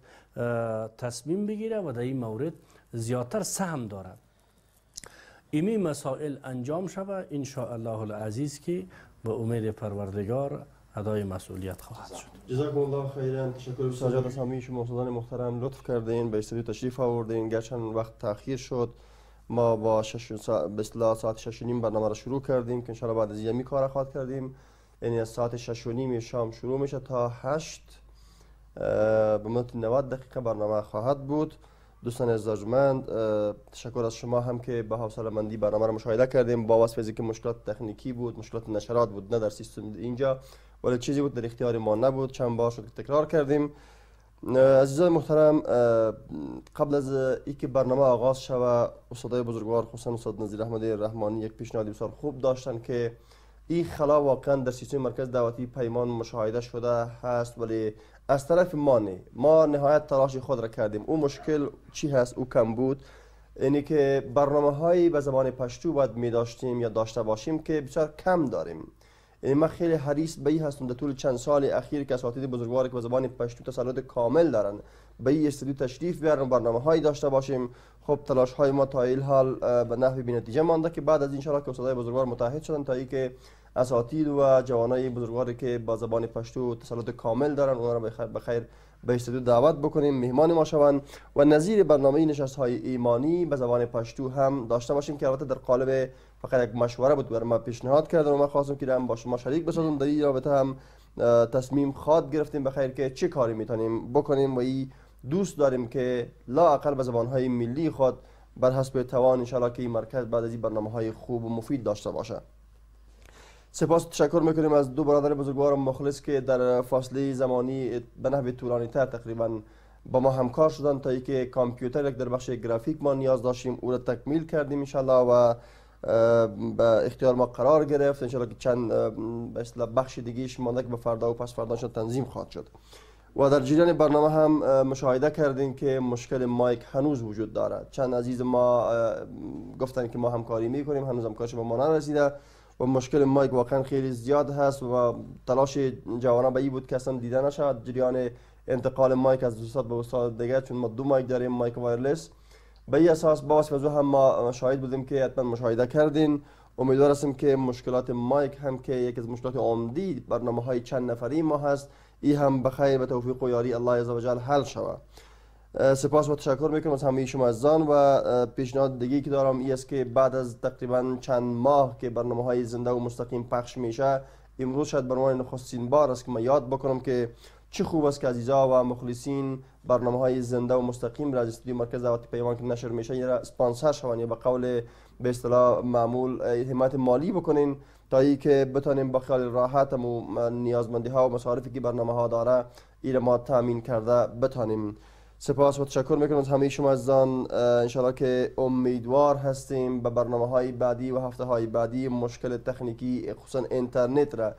تصمیم بگیره و در این مورد زیادتر سهم داره ایمی مسائل انجام شوه ان شاء الله العزیز که به امید پروردگار ادای مسئولیت خواهد شد جزاک الله خیرا تشکر سجاد از شما استادان محترم لطف کردین به استودیو تشریف آوردین گرچه وقت تاخیر شد ما با شش سا... ساعت 6 نیم برنامه را شروع کردیم که ان بعد از یمی کار خواهد کردیم یعنی از ساعت 6 نیم شام شروع میشه تا 8 به مدت 90 دقیقه برنامه خواهد بود دوستان ازدواجمند تشکر از شما هم که به حوصله مندی برنامه را مشاهده کردیم با وصفی که مشکلات تکنیکی بود مشکلات نشرات بود نه در سیستم اینجا ولی چیزی بود در اختیار ما نبود چند بار شد تکرار کردیم عزیزان محترم قبل از اینکه برنامه آغاز شوه استادای بزرگوار خصوصا استاد نظیر احمدی رحمانی یک پیشنهاد بسیار خوب داشتن که این خلا واقعا در سیستم مرکز دعوتی پیمان مشاهده شده هست ولی از طرف ما نه ما نهایت تلاش خود را کردیم او مشکل چی هست او کم بود یعنی که برنامه هایی به زبان پشتو باید می داشتیم یا داشته باشیم که بسیار کم داریم این یعنی ما خیلی حریص به این هستم در طول چند سال اخیر که اساتید بزرگوار که به زبان پشتو تسلط کامل دارن به این استودیو تشریف بیارن برنامه هایی داشته باشیم خب تلاش های ما تا حال به نحوی بی‌نتیجه مانده که بعد از این که استادای بزرگوار متحد شدن تا اساتید و جوانای بزرگواری که با زبان پشتو تسلط کامل دارن اونا را به خیر به دعوت بکنیم مهمان ما شوند و نظیر برنامه نشست های ایمانی به زبان پشتو هم داشته باشیم که البته در قالب فقط یک مشوره بود بر ما پیشنهاد کردن و من خواستم که هم با شما شریک بسازم در این هم تصمیم خواد گرفتیم بخیر که چه کاری میتونیم بکنیم و ای دوست داریم که لا به زبان ملی خود بر حسب توان ان که این مرکز بعد از این برنامه های خوب و مفید داشته باشه سپاس تشکر میکنیم از دو برادر بزرگوار مخلص که در فاصله زمانی به نحو طولانی تر تقریبا با ما همکار شدن تا اینکه کامپیوتر یک در بخش گرافیک ما نیاز داشتیم او را تکمیل کردیم انشالله و به اختیار ما قرار گرفت انشالله که چند بخش دیگیش مانده که به فردا و پس فردا شد تنظیم خواهد شد و در جریان برنامه هم مشاهده کردیم که مشکل مایک هنوز وجود دارد چند عزیز ما گفتن که ما همکاری میکنیم هنوز همکارش به ما نرسیده و مشکل مایک واقعا خیلی زیاد هست و تلاش جوانان به این بود که اصلا دیده نشد جریان انتقال مایک از استاد به استاد دیگه چون ما دو مایک داریم مایک وایرلس به این اساس باز او هم ما شاهد بودیم که حتما مشاهده کردین امیدوار هستیم که مشکلات مایک هم که یکی از مشکلات عمدی برنامه های چند نفری ما هست ای هم بخیر به توفیق و یاری الله عزوجل حل شود سپاس و تشکر میکنم از همه شما عزیزان و پیشنهاد دیگه که دارم ای است که بعد از تقریبا چند ماه که برنامه های زنده و مستقیم پخش میشه امروز شاید برنامه نخستین بار است که من یاد بکنم که چه خوب است که عزیزا و مخلصین برنامه های زنده و مستقیم را از استودیو مرکز دعوت پیمان که نشر میشه یا اسپانسر شون یا به قول به اصطلاح معمول حمایت مالی بکنین تا ای که بتانیم با خیال راحت و نیازمندی ها و مصارفی که برنامه ها داره ایر ما تامین کرده بتانیم سپاس و تشکر میکنم از همه شما از آن انشالله که امیدوار هستیم به برنامه های بعدی و هفته های بعدی مشکل تکنیکی خصوصا اینترنت را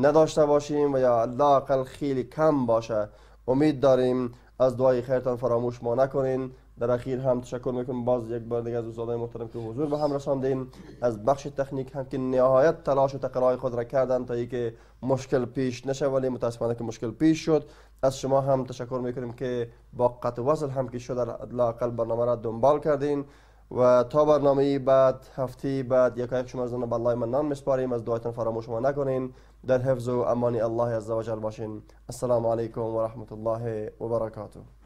نداشته باشیم و یا لاقل خیلی کم باشه امید داریم از دعای خیرتان فراموش ما نکنین در اخیر هم تشکر میکنم باز یک بار دیگه از استادای محترم که حضور به هم رساندیم از بخش تکنیک هم که نهایت تلاش و تقرای خود را کردن تا اینکه مشکل پیش نشه ولی متاسفانه که مشکل پیش شد از شما هم تشکر میکنیم که با قطع وصل هم که شده لاقل برنامه را دنبال کردین و تا برنامه بعد هفته بعد یک یک شما زنده به الله منان میسپاریم از دعایتان فراموش ما نکنین در حفظ و امانی الله عزوجل باشین السلام علیکم و رحمت الله و برکاته